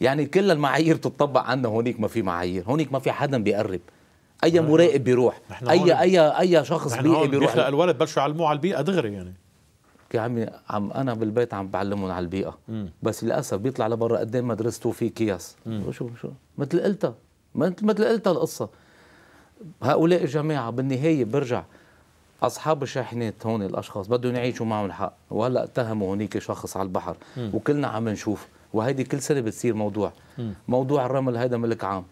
يعني كل المعايير تطبق عنا هونيك ما في معايير هونيك ما في حدا بيقرب اي مراقب بيروح اي اي اي شخص بيئي بيروح بيخلق الولد بلشوا يعلموه على البيئه دغري يعني يا عمي عم انا بالبيت عم بعلمهم على البيئه مم. بس للاسف بيطلع لبرا قدام إيه مدرسته في كياس شو شو مثل قلتها مثل قلتها القصه هؤلاء الجماعه بالنهايه برجع اصحاب الشاحنات هون الاشخاص بدهم يعيشوا معهم الحق وهلا اتهموا هنيك شخص على البحر مم. وكلنا عم نشوف وهيدي كل سنه بتصير موضوع مم. موضوع الرمل هيدا ملك عام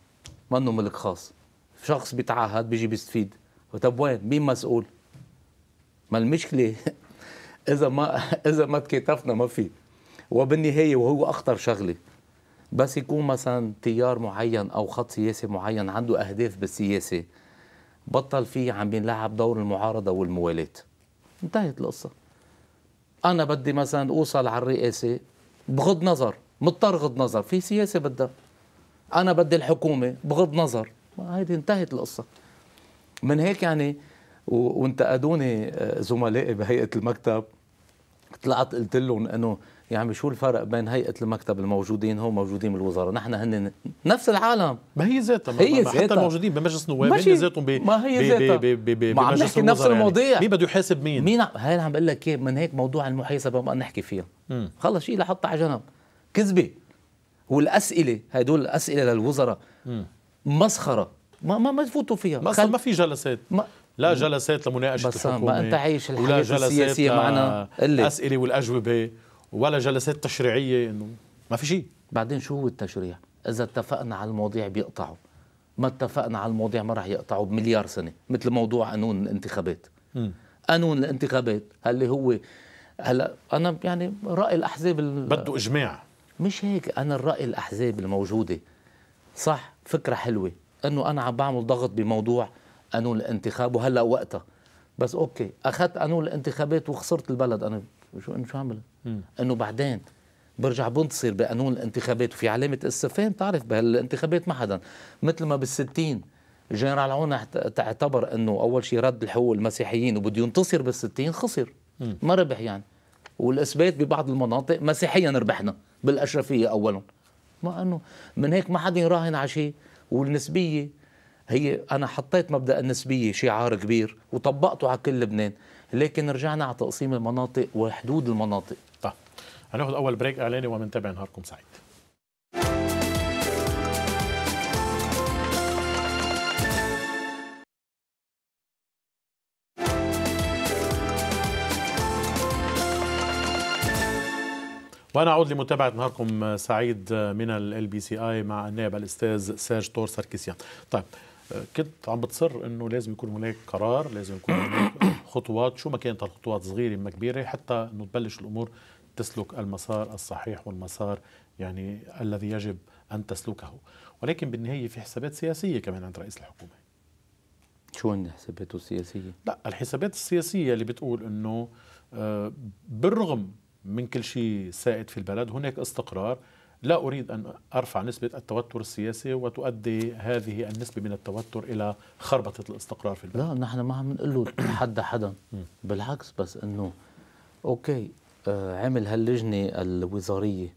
منه ملك خاص شخص بيتعهد بيجي بيستفيد طب وين مين مسؤول ما المشكله اذا ما اذا ما تكاتفنا ما في وبالنهايه وهو اخطر شغله بس يكون مثلا تيار معين او خط سياسي معين عنده اهداف بالسياسه بطل فيه عم بينلعب دور المعارضه والموالاه انتهت القصه انا بدي مثلا اوصل على الرئاسه بغض نظر مضطر غض نظر في سياسه بدها انا بدي الحكومه بغض نظر هيدي انتهت القصه من هيك يعني وانتقدوني آه، زملائي بهيئه المكتب طلعت قلت لهم انه يا عمي شو الفرق بين هيئه المكتب الموجودين هون موجودين بالوزاره نحن هن نفس العالم ما هي ذاتها ما هي ذاتها حتى الموجودين بمجلس النواب هن ذاتهم ما هي ذاتها ما عم نحكي نفس يعني. المواضيع يعني. مين بده يحاسب مين مين هاي عم بقول لك إيه، من هيك موضوع المحاسبه ما نحكي فيها خلص شيء لحطها على جنب كذبه والاسئله هدول الاسئله للوزراء مسخره ما ما ما تفوتوا فيها ما خل... ما في جلسات ما لا جلسات لمناقشه الحكومه ما انت عايش الحياه السياسيه معنا الاسئله والاجوبه ولا جلسات تشريعيه انه ما في شيء بعدين شو هو التشريع اذا اتفقنا على المواضيع بيقطعوا ما اتفقنا على المواضيع ما راح يقطعوا بمليار سنه مثل موضوع قانون الانتخابات م. قانون الانتخابات اللي هو هلا انا يعني راي الاحزاب ال... بده اجماع مش هيك انا الراي الاحزاب الموجوده صح فكره حلوه انه انا عم بعمل ضغط بموضوع قانون الانتخاب وهلا وقتها بس اوكي اخذت قانون الانتخابات وخسرت البلد انا شو شو عمل انه بعدين برجع بنتصر بقانون الانتخابات وفي علامه استفهام تعرف بهالانتخابات ما حدا مثل ما بالستين جنرال عون تعتبر انه اول شيء رد الحقوق المسيحيين وبده ينتصر بالستين خسر ما ربح يعني والاثبات ببعض المناطق مسيحيا ربحنا بالاشرفيه اولا ما انه من هيك ما حدا يراهن على شيء والنسبيه هي انا حطيت مبدا النسبيه شعار كبير وطبقته على كل لبنان لكن رجعنا على تقسيم المناطق وحدود المناطق طيب هناخذ اول بريك اعلاني ومنتابع نهاركم سعيد وانا اعود لمتابعه نهاركم آه، سعيد آه، من ال بي سي اي مع النائب الاستاذ سيرج تور ساركيسيان طيب آه، كنت عم بتصر انه لازم يكون هناك قرار لازم يكون هناك خطوات شو ما كانت الخطوات صغيره ما كبيره حتى انه تبلش الامور تسلك المسار الصحيح والمسار يعني الذي يجب ان تسلكه ولكن بالنهايه في حسابات سياسيه كمان عند رئيس الحكومه شو هن حساباته السياسيه لا الحسابات السياسيه اللي بتقول انه بالرغم من كل شيء سائد في البلد هناك استقرار لا أريد أن أرفع نسبة التوتر السياسي وتؤدي هذه النسبة من التوتر إلى خربطة الاستقرار في البلد لا نحن ما عم نقول حدا حدا بالعكس بس أنه أوكي آه، عمل هاللجنة الوزارية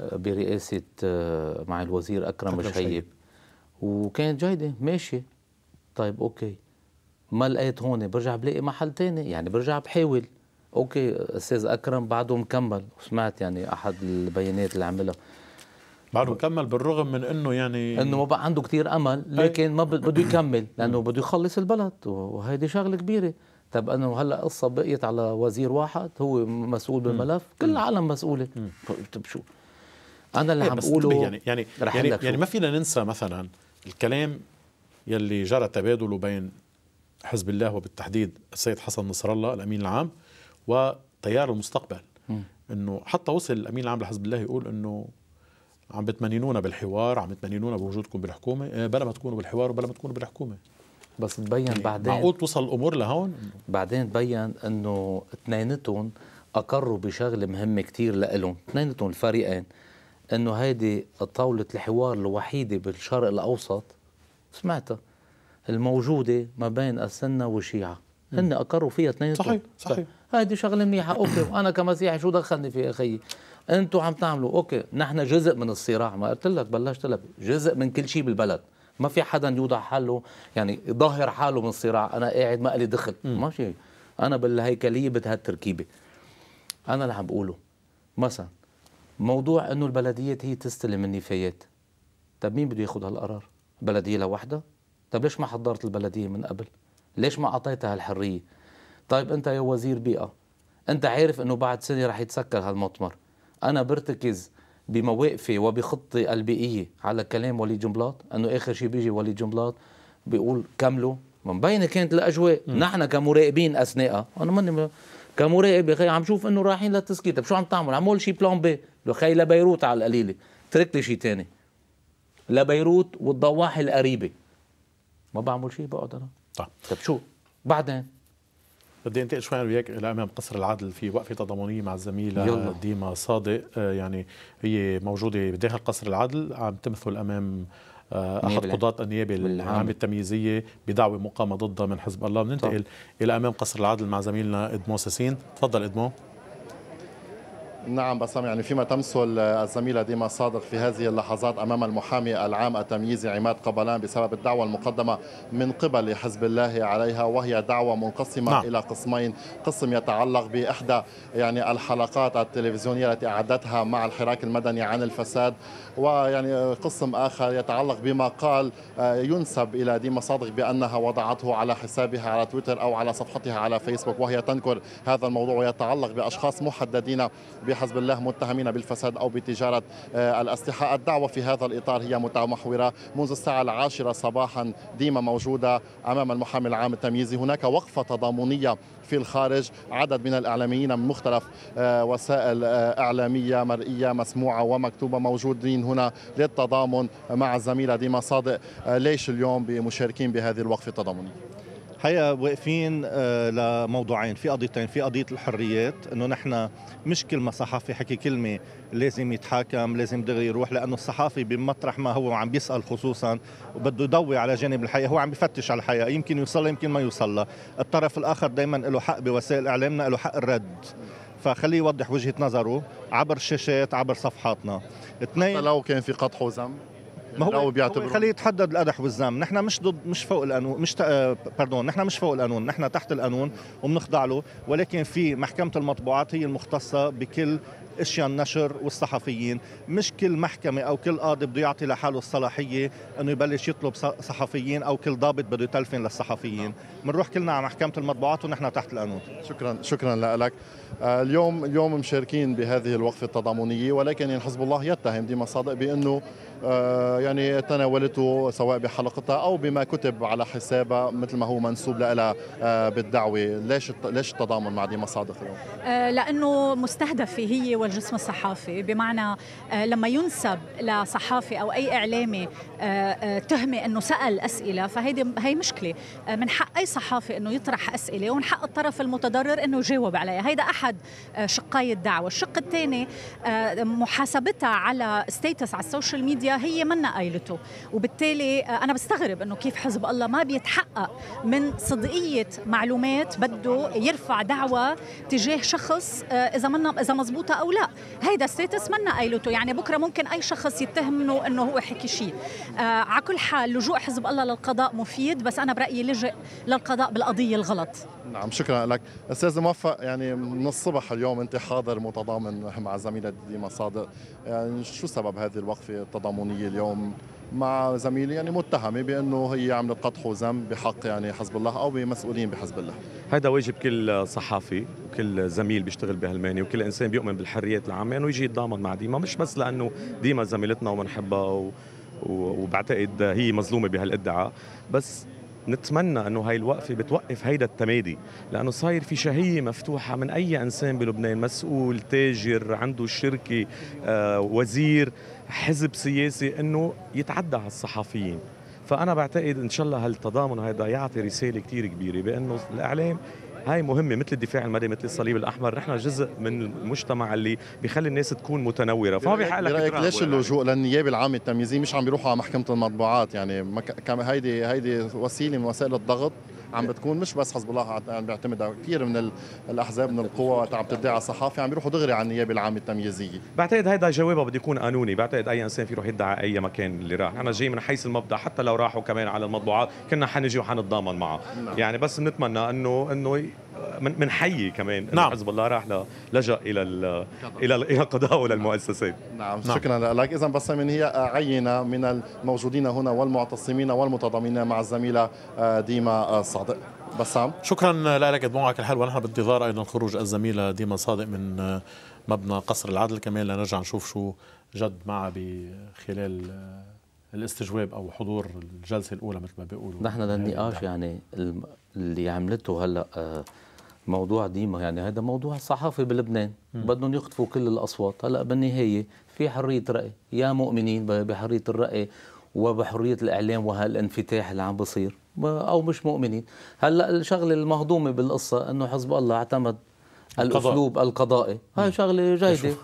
آه، برئاسة آه، مع الوزير أكرم شهيب وكانت جيدة ماشية طيب أوكي ما لقيت هون برجع بلاقي محل تاني يعني برجع بحاول اوكي استاذ اكرم بعده مكمل سمعت يعني احد البيانات اللي عملها بعده مكمل بالرغم من انه يعني انه ما بقى عنده كثير امل لكن ما بده يكمل لانه بده يخلص البلد وهيدي شغله كبيره طب انه هلا قصه بقيت على وزير واحد هو مسؤول بالملف كل العالم مسؤوله طب شو انا اللي إيه، عم بقوله يعني يعني يعني, يعني ما فينا ننسى مثلا الكلام يلي جرى تبادله بين حزب الله وبالتحديد السيد حسن نصر الله الامين العام وتيار المستقبل انه حتى وصل الامين العام لحزب الله يقول انه عم بتمنينونا بالحوار عم بتمنينونا بوجودكم بالحكومه آه، بلا ما تكونوا بالحوار وبلا ما تكونوا بالحكومه بس تبين يعني بعدين معقول توصل الامور لهون بعدين تبين انه اثنيناتهم اقروا بشغله مهمه كثير لإلهم اثنيناتهم الفريقين انه هيدي طاوله الحوار الوحيده بالشرق الاوسط سمعتها الموجوده ما بين السنه والشيعه هن اقروا فيها اثنيناتهم صحيح صحيح طيب. هذه شغله منيحه اوكي وانا كمسيحي شو دخلني فيها اخي أنتو عم تعملوا اوكي نحن جزء من الصراع ما قلت لك بلشت لك جزء من كل شيء بالبلد ما في حدا يوضع حاله يعني ظاهر حاله من الصراع انا قاعد ما لي دخل ماشي انا بالهيكليه بهالتركيبه انا اللي عم بقوله مثلا موضوع انه البلديات هي تستلم النفايات طب مين بده ياخذ هالقرار بلديه لوحدها طب ليش ما حضرت البلديه من قبل ليش ما اعطيتها الحريه طيب انت يا وزير بيئه انت عارف انه بعد سنه رح يتسكر هالمطمر انا برتكز بمواقفي وبخطتي البيئيه على كلام وليد جنبلاط انه اخر شيء بيجي وليد جنبلاط بيقول كملوا مبينه كانت الاجواء نحن كمراقبين اثناءها انا ماني كمراقب يا خي عم شوف انه رايحين للتسكير طيب شو عم تعمل عم شيء بلان بي يا خي لبيروت على القليله ترك لي شيء ثاني لبيروت والضواحي القريبه ما بعمل شيء بقعد انا طيب, طيب شو بعدين بدي انتقل شوي انا وياك لامام قصر العدل في وقفه تضامنيه مع الزميله ديما صادق آه، يعني هي موجوده بداخل قصر العدل عم تمثل امام آه، احد قضاة النيابه العامه التمييزيه بدعوه مقامه ضدها من حزب الله بننتقل الى امام قصر العدل مع زميلنا ادمو ساسين تفضل ادمو نعم بسام يعني فيما تمثل آه، الزميله ديما صادق في هذه اللحظات امام المحامي العام التمييزي عماد قبلان بسبب الدعوه المقدمه من قبل حزب الله عليها وهي دعوه منقسمه نعم. الى قسمين، قسم يتعلق باحدى يعني الحلقات التلفزيونيه التي اعدتها مع الحراك المدني عن الفساد ويعني قسم اخر يتعلق بما قال آه، ينسب الى ديما صادق بانها وضعته على حسابها على تويتر او على صفحتها على فيسبوك وهي تنكر هذا الموضوع ويتعلق باشخاص محددين بحزب الله متهمين بالفساد أو بتجارة آه، الأسلحة الدعوة في هذا الإطار هي متمحورة منذ الساعة العاشرة صباحا ديما موجودة أمام المحامي العام التمييزي هناك وقفة تضامنية في الخارج عدد من الإعلاميين من مختلف آه، وسائل آه، إعلامية مرئية مسموعة ومكتوبة موجودين هنا للتضامن مع الزميلة ديما صادق ليش اليوم مشاركين بهذه الوقفة التضامنية حقيقة واقفين آه، لموضوعين في قضيتين في قضية الحريات انه نحن مش كل ما صحفي حكي كلمة لازم يتحاكم لازم دغري يروح لانه الصحافي بمطرح ما هو عم بيسأل خصوصا وبده يضوي على جانب الحقيقة هو عم بفتش على الحقيقة يمكن يوصلها يمكن ما يوصلها الطرف الاخر دائما له حق بوسائل اعلامنا له حق الرد فخليه يوضح وجهه نظره عبر الشاشات عبر صفحاتنا اثنين لو كان في قطح وزم ما هو بيعتبر خليه يتحدد القدح والذم نحن مش ضد مش فوق القانون مش باردون آه، نحن مش فوق القانون نحن تحت القانون وبنخضع له ولكن في محكمه المطبوعات هي المختصه بكل اشياء النشر والصحفيين مش كل محكمه او كل قاضي بده يعطي لحاله الصلاحيه انه يبلش يطلب صحفيين او كل ضابط بده يتلفن للصحفيين نعم. بنروح كلنا على محكمه المطبوعات ونحن تحت القانون شكرا شكرا لك آه، اليوم اليوم مشاركين بهذه الوقفه التضامنيه ولكن حزب الله يتهم ديما صادق بانه آه، يعني تناولته سواء بحلقتها او بما كتب على حسابها مثل ما هو منسوب لها آه، بالدعوه ليش ليش التضامن مع دي مصادق اليوم آه، لانه مستهدفه هي والجسم الصحافي بمعنى لما ينسب لصحافي او اي اعلامي آه، آه، تهمه انه سال اسئله فهيدي هي مشكله آه، من حق اي صحافي انه يطرح اسئله ومن حق الطرف المتضرر انه يجاوب عليها هيدا احد شقي الدعوه الشق الثاني محاسبتها على ستيتس على السوشيال ميديا هي منا قايلته وبالتالي انا بستغرب انه كيف حزب الله ما بيتحقق من صدقيه معلومات بده يرفع دعوه تجاه شخص اذا منا اذا مزبوطه او لا هيدا ستيتس منا قايلته يعني بكره ممكن اي شخص يتهمه انه هو حكي شيء آه، على كل حال لجوء حزب الله للقضاء مفيد بس أنا برأيي لجأ للقضاء بالقضية الغلط نعم شكرا لك أستاذ موفق يعني من الصبح اليوم أنت حاضر متضامن مع زميلة ديما صادق يعني شو سبب هذه الوقفة التضامنية اليوم مع زميلي يعني متهمه بانه هي عملت قطع وذنب بحق يعني حزب الله او بمسؤولين بحزب الله هذا واجب كل صحافي وكل زميل بيشتغل بهالمهنه وكل انسان بيؤمن بالحريات العامه انه يعني يجي يتضامن مع ديما مش بس لانه ديما زميلتنا وبنحبها وبعتقد هي مظلومه بهالادعاء بس نتمنى انه هاي الوقفه بتوقف هيدا التمادي لانه صاير في شهيه مفتوحه من اي انسان بلبنان مسؤول تاجر عنده شركه آه، وزير حزب سياسي انه يتعدى على الصحفيين فانا بعتقد ان شاء الله هالتضامن هذا يعطي رساله كثير كبيره بانه الاعلام هاي مهمه مثل الدفاع المدني مثل الصليب الاحمر نحن جزء من المجتمع اللي بيخلي الناس تكون متنوره فما بحق رأيك ليش اللجوء للنيابه العامه التمييزية مش عم بيروحوا على محكمه المطبوعات يعني هيدي هيدي وسيله من وسائل الضغط عم بتكون مش بس حزب الله عم بيعتمد على كثير من الاحزاب من القوى عم تدعي على الصحافه عم بيروحوا دغري على النيابه العامه التمييزيه بعتقد هيدا جوابها بده يكون قانوني بعتقد اي انسان فيه يروح يدعي اي مكان اللي راح انا جاي من حيث المبدا حتى لو راحوا كمان على المطبوعات كنا حنجي وحنتضامن معه نعم. يعني بس بنتمنى انه انه من حي كمان نعم حزب الله راح لجا الى الى الى القضاء للمؤسسات نعم, نعم. شكرا لك اذا بسام هي عينه من الموجودين هنا والمعتصمين والمتضامنين مع الزميله آه، ديما آه، صادق بسام شكرا لك معك الحال ونحن بانتظار ايضا خروج الزميله ديما صادق من آه، مبنى قصر العدل كمان لنرجع نشوف شو جد معها بخلال الاستجواب او حضور الجلسه الاولى مثل ما بيقولوا نحن للنقاش نعم. يعني اللي عملته هلا موضوع ديما يعني هذا موضوع صحافي بلبنان بدهم يخطفوا كل الاصوات هلا بالنهايه في حريه راي يا مؤمنين بحريه الراي وبحريه الاعلام وهالانفتاح اللي عم بصير او مش مؤمنين هلا الشغله المهضومه بالقصه انه حزب الله اعتمد الاسلوب القضائي هاي شغله جيده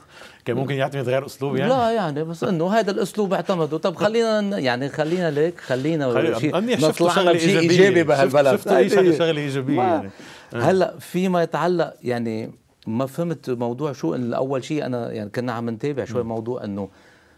كان ممكن يعتمد غير اسلوب يعني لا يعني بس انه هذا الاسلوب اعتمده طب خلينا يعني خلينا ليك خلينا نطلع نطلعنا بشيء ايجابي بهالبلد شفت اي شغله شغله ايجابيه يعني آه. هلا فيما يتعلق يعني ما فهمت موضوع شو الاول شيء انا يعني كنا عم نتابع شوي موضوع انه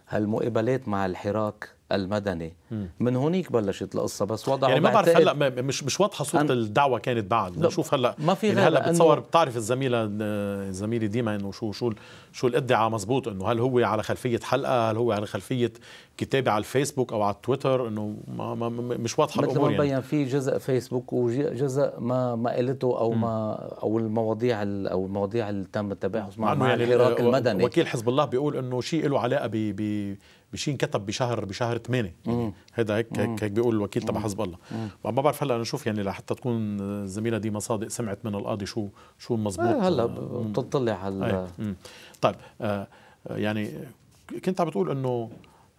هالمقابلات مع الحراك المدني مم. من هونيك بلشت القصه بس وضعوا يعني ما بعرف هلا مش مش واضحه صوره أن... الدعوه كانت بعد نشوف هلا ما في يعني هلا بتصور أنه... بتعرف الزميله الزميله ديما انه شو شو شو الادعاء مزبوط انه هل هو على خلفيه حلقه هل هو على خلفيه كتابه على الفيسبوك او على التويتر انه ما ما مش واضحه مثل الامور ما يعني. في جزء فيسبوك وجزء ما ما قلته او مم. ما او المواضيع او المواضيع اللي تم التباحث مع, مع يعني الحراك المدني وكيل حزب الله بيقول انه شيء له علاقه ب بشيء انكتب بشهر بشهر 8 يعني هيك هيك, هيك بيقول الوكيل تبع حزب الله ما بعرف هلا نشوف يعني لحتى تكون الزميله دي مصادق سمعت من القاضي شو شو المضبوط آه، هلا آه، بتطلع على إيه. طيب آه يعني كنت عم بتقول انه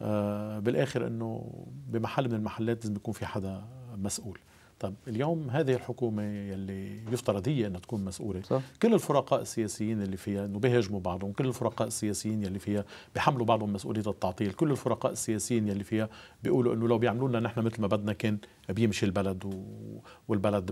آه بالاخر انه بمحل من المحلات لازم يكون في حدا مسؤول طب اليوم هذه الحكومة يلي يفترض هي أنها تكون مسؤولة صح. كل الفرقاء السياسيين اللي فيها أنه بيهاجموا بعضهم كل الفرقاء السياسيين يلي فيها بيحملوا بعضهم مسؤولية التعطيل كل الفرقاء السياسيين يلي فيها بيقولوا أنه لو بيعملوا لنا نحن مثل ما بدنا كان بيمشي البلد و... والبلد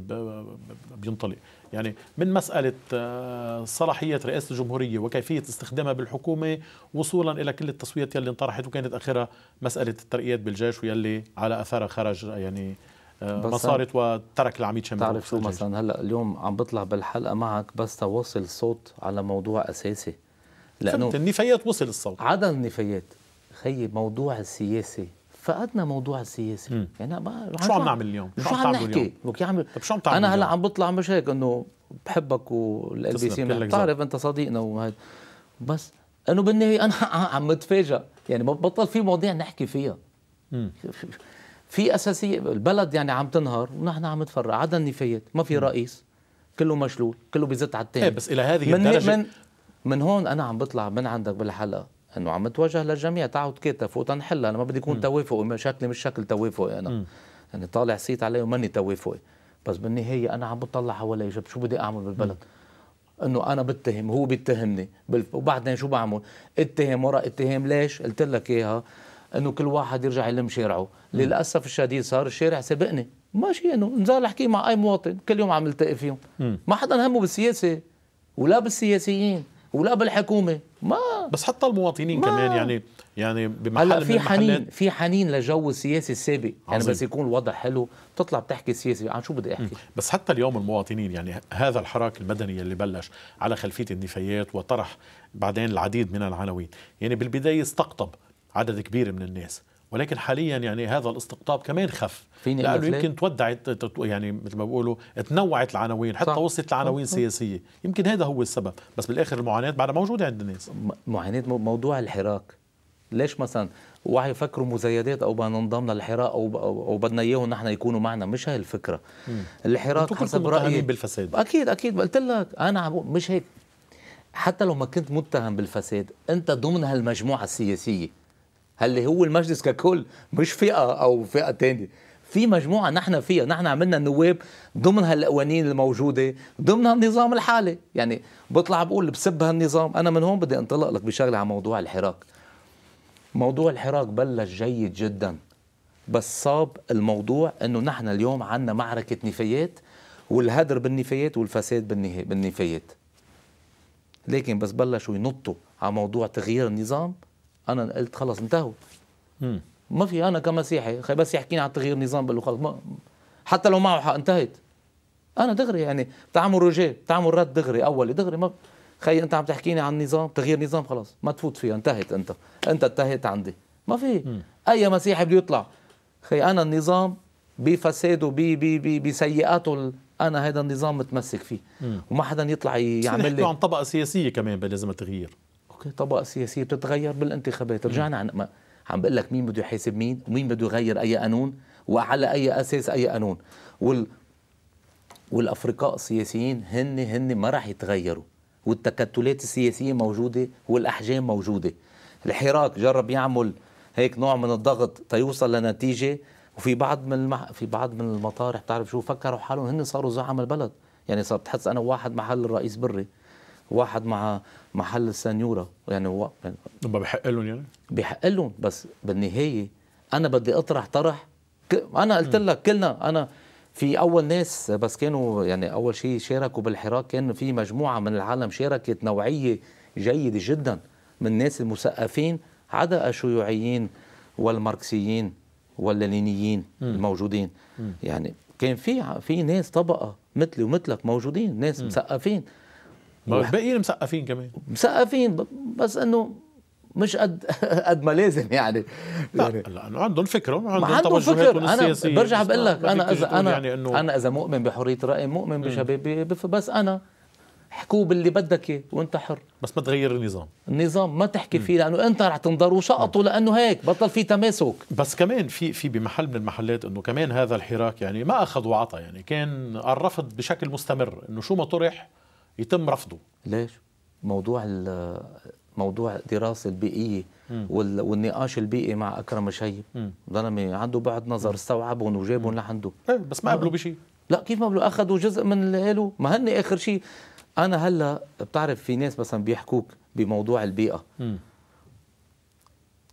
بينطلق يعني من مسألة آه، صلاحية رئاسة الجمهورية وكيفية استخدامها بالحكومة وصولا إلى كل التصويت يلي انطرحت وكانت آخرها مسألة الترقيات بالجيش ويلي على أثرها خرج يعني ما صارت وترك العميد شمال تعرف شو مثلا هلا اليوم عم بطلع بالحلقه معك بس توصل الصوت على موضوع اساسي لانه النفايات وصل الصوت عدا النفايات خيي موضوع السياسي فقدنا موضوع السياسي يعني ما شو عم نعمل اليوم؟ شو عم نحكي؟ اليوم؟ يا عمي طيب شو عم تعمل انا هلا عم بطلع مش هيك انه بحبك والال بي سي بتعرف انت صديقنا وهيك بس انه بالنهايه انا عم بتفاجئ يعني بطل في مواضيع نحكي فيها في اساسيه البلد يعني عم تنهار ونحن عم نتفرق عدا النفايات ما في رئيس كله مشلول كله بيزت على الثاني إيه، بس الى هذه من الدرجه من من هون انا عم بطلع من عندك بالحلقه انه عم بتوجه للجميع تعود كتف وتنحلها انا ما بدي يكون توافقي شكلي مش شكل توافقي انا م. يعني طالع صيت عليه وماني توافقي بس بالنهايه انا عم بطلع حوالي شو بدي اعمل بالبلد م. انه انا بتهم هو بيتهمني وبعدين شو بعمل اتهم ورا اتهام ليش قلت لك اياها انه كل واحد يرجع يلم شارعه للاسف الشديد صار الشارع سبقني ماشي انه نزال احكي مع اي مواطن كل يوم عم التقي فيهم ما حدا همه بالسياسه ولا بالسياسيين ولا بالحكومه ما بس حتى المواطنين ما. كمان يعني يعني بمحل هلا في حنين في حنين لجو السياسي السابق يعني عظيم. يعني بس يكون الوضع حلو تطلع بتحكي سياسي عن شو بدي احكي م. بس حتى اليوم المواطنين يعني هذا الحراك المدني اللي بلش على خلفيه النفايات وطرح بعدين العديد من العناوين يعني بالبدايه استقطب عدد كبير من الناس ولكن حاليا يعني هذا الاستقطاب كمان خف لانه يمكن تودعت يعني مثل ما بيقولوا تنوعت العناوين حتى وصلت لعناوين سياسيه يمكن هذا هو السبب بس بالاخر المعاناه بعدها موجوده عند الناس معاناه موضوع الحراك ليش مثلا وعي يفكروا مزايدات او بدنا ننضم للحراك او او بدنا اياهم نحن يكونوا معنا مش هي الفكره الحراك حسب رايي بالفساد اكيد اكيد قلت لك انا عم مش هيك حتى لو ما كنت متهم بالفساد انت ضمن هالمجموعه السياسيه اللي هو المجلس ككل مش فئه او فئه ثانيه في مجموعه نحن فيها نحن عملنا النواب ضمن هالقوانين الموجوده ضمن هالنظام الحالي يعني بطلع بقول بسب هالنظام انا من هون بدي انطلق لك بشغله على موضوع الحراك موضوع الحراك بلش جيد جدا بس صاب الموضوع انه نحن اليوم عندنا معركه نفايات والهدر بالنفايات والفساد بالنفايات لكن بس بلشوا ينطوا على موضوع تغيير النظام انا قلت خلص انتهوا ما في انا كمسيحي خي بس يحكيني على تغيير نظام بقول له خلص ما حتى لو معه حق انتهت انا دغري يعني تعمل روجيه تعمل رد دغري اولي دغري ما خي انت عم تحكيني عن نظام تغيير نظام خلاص ما تفوت فيها انتهت انت انت انتهيت عندي ما في اي مسيحي بده يطلع خي انا النظام بفساده بي بي بي بسيئاته انا هذا النظام متمسك فيه مم. وما حدا يطلع يعمل لي عن طبقه سياسيه كمان لازم تغيير اوكي طبقه سياسيه بتتغير بالانتخابات رجعنا عن عم بقول لك مين بده يحاسب مين ومين بده يغير اي قانون وعلى اي اساس اي قانون وال والافرقاء السياسيين هن هن ما راح يتغيروا والتكتلات السياسيه موجوده والاحجام موجوده الحراك جرب يعمل هيك نوع من الضغط تيوصل لنتيجه وفي بعض من المح... في بعض من المطارح بتعرف شو فكروا حالهم هن صاروا زعم البلد يعني صار تحس انا واحد محل الرئيس بري واحد مع محل السنيورة يعني هو يعني بحق لهم يعني؟ بحق لهم بس بالنهايه انا بدي اطرح طرح انا قلت لك كلنا انا في اول ناس بس كانوا يعني اول شيء شاركوا بالحراك كان في مجموعه من العالم شاركت نوعيه جيده جدا من الناس المثقفين عدا الشيوعيين والماركسيين واللينيين الموجودين م. يعني كان في في ناس طبقه مثلي ومثلك موجودين ناس مثقفين الباقيين مسقفين كمان مسقفين بس انه مش قد قد ما لازم يعني لا لانه عندهم فكره وعندهم عندهم فكر انا برجع بقول لك انا اذا انا يعني انا اذا مؤمن بحريه الراي مؤمن بشبابي بس انا احكوا باللي بدك اياه وانت حر بس ما تغير النظام النظام ما تحكي فيه لانه انت رح تنضر وشقطوا لانه هيك بطل في تماسك بس كمان في في بمحل من المحلات انه كمان هذا الحراك يعني ما اخذ وعطى يعني كان الرفض بشكل مستمر انه شو ما طرح يتم رفضه ليش موضوع موضوع الدراسه البيئيه والنقاش البيئي مع اكرم شيب ظلمي عنده بعد نظر استوعبهم وجابهم لعنده ايه بس ما قبلوا بشيء لا كيف ما قبلوا اخذوا جزء من اللي قالوا ما هن اخر شيء انا هلا بتعرف في ناس مثلا بيحكوك بموضوع البيئه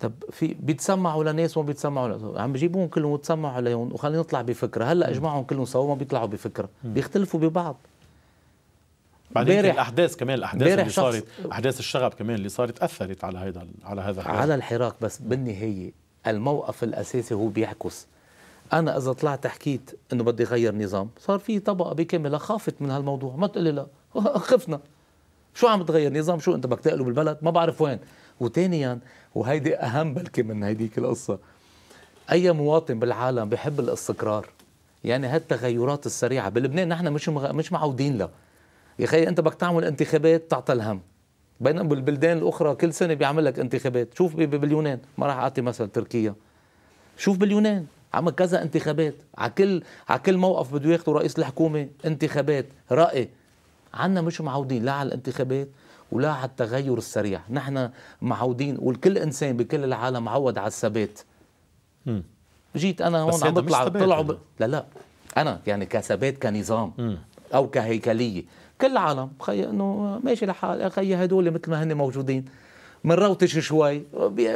طب في بيتسمعوا لناس وما بيتسمعوا ل... عم بجيبوهم كلهم وتسمعوا عليهم وخلينا نطلع بفكره هلا اجمعهم كلهم سوا ما بيطلعوا بفكره بيختلفوا ببعض بعدين الاحداث كمان الاحداث اللي صارت احداث الشغب كمان اللي صارت اثرت على هذا على هذا الحراك. على الحراك بس بالنهايه الموقف الاساسي هو بيعكس انا اذا طلعت حكيت انه بدي اغير نظام صار في طبقه بكامله خافت من هالموضوع ما تقول لي لا خفنا شو عم تغير نظام شو انت بدك تقلب البلد ما بعرف وين وثانيا وهيدي اهم بلكي من هيديك القصه اي مواطن بالعالم بحب الاستقرار يعني هالتغيرات السريعه بلبنان نحن مش مغ... مش معودين لها يا خي انت بدك تعمل انتخابات تعطى الهم بينما بالبلدان الاخرى كل سنه بيعمل لك انتخابات شوف باليونان ما راح اعطي مثل تركيا شوف باليونان عمل كذا انتخابات على كل على كل موقف بده ياخذه رئيس الحكومه انتخابات راي عنا مش معودين لا على الانتخابات ولا على التغير السريع نحن معودين والكل انسان بكل العالم معود على الثبات جيت انا هون عم بطلع طلعوا ب... لا لا انا يعني كثبات كنظام م. او كهيكليه كل العالم خي انه ماشي لحال خي هدول مثل ما هن موجودين بنروتش شوي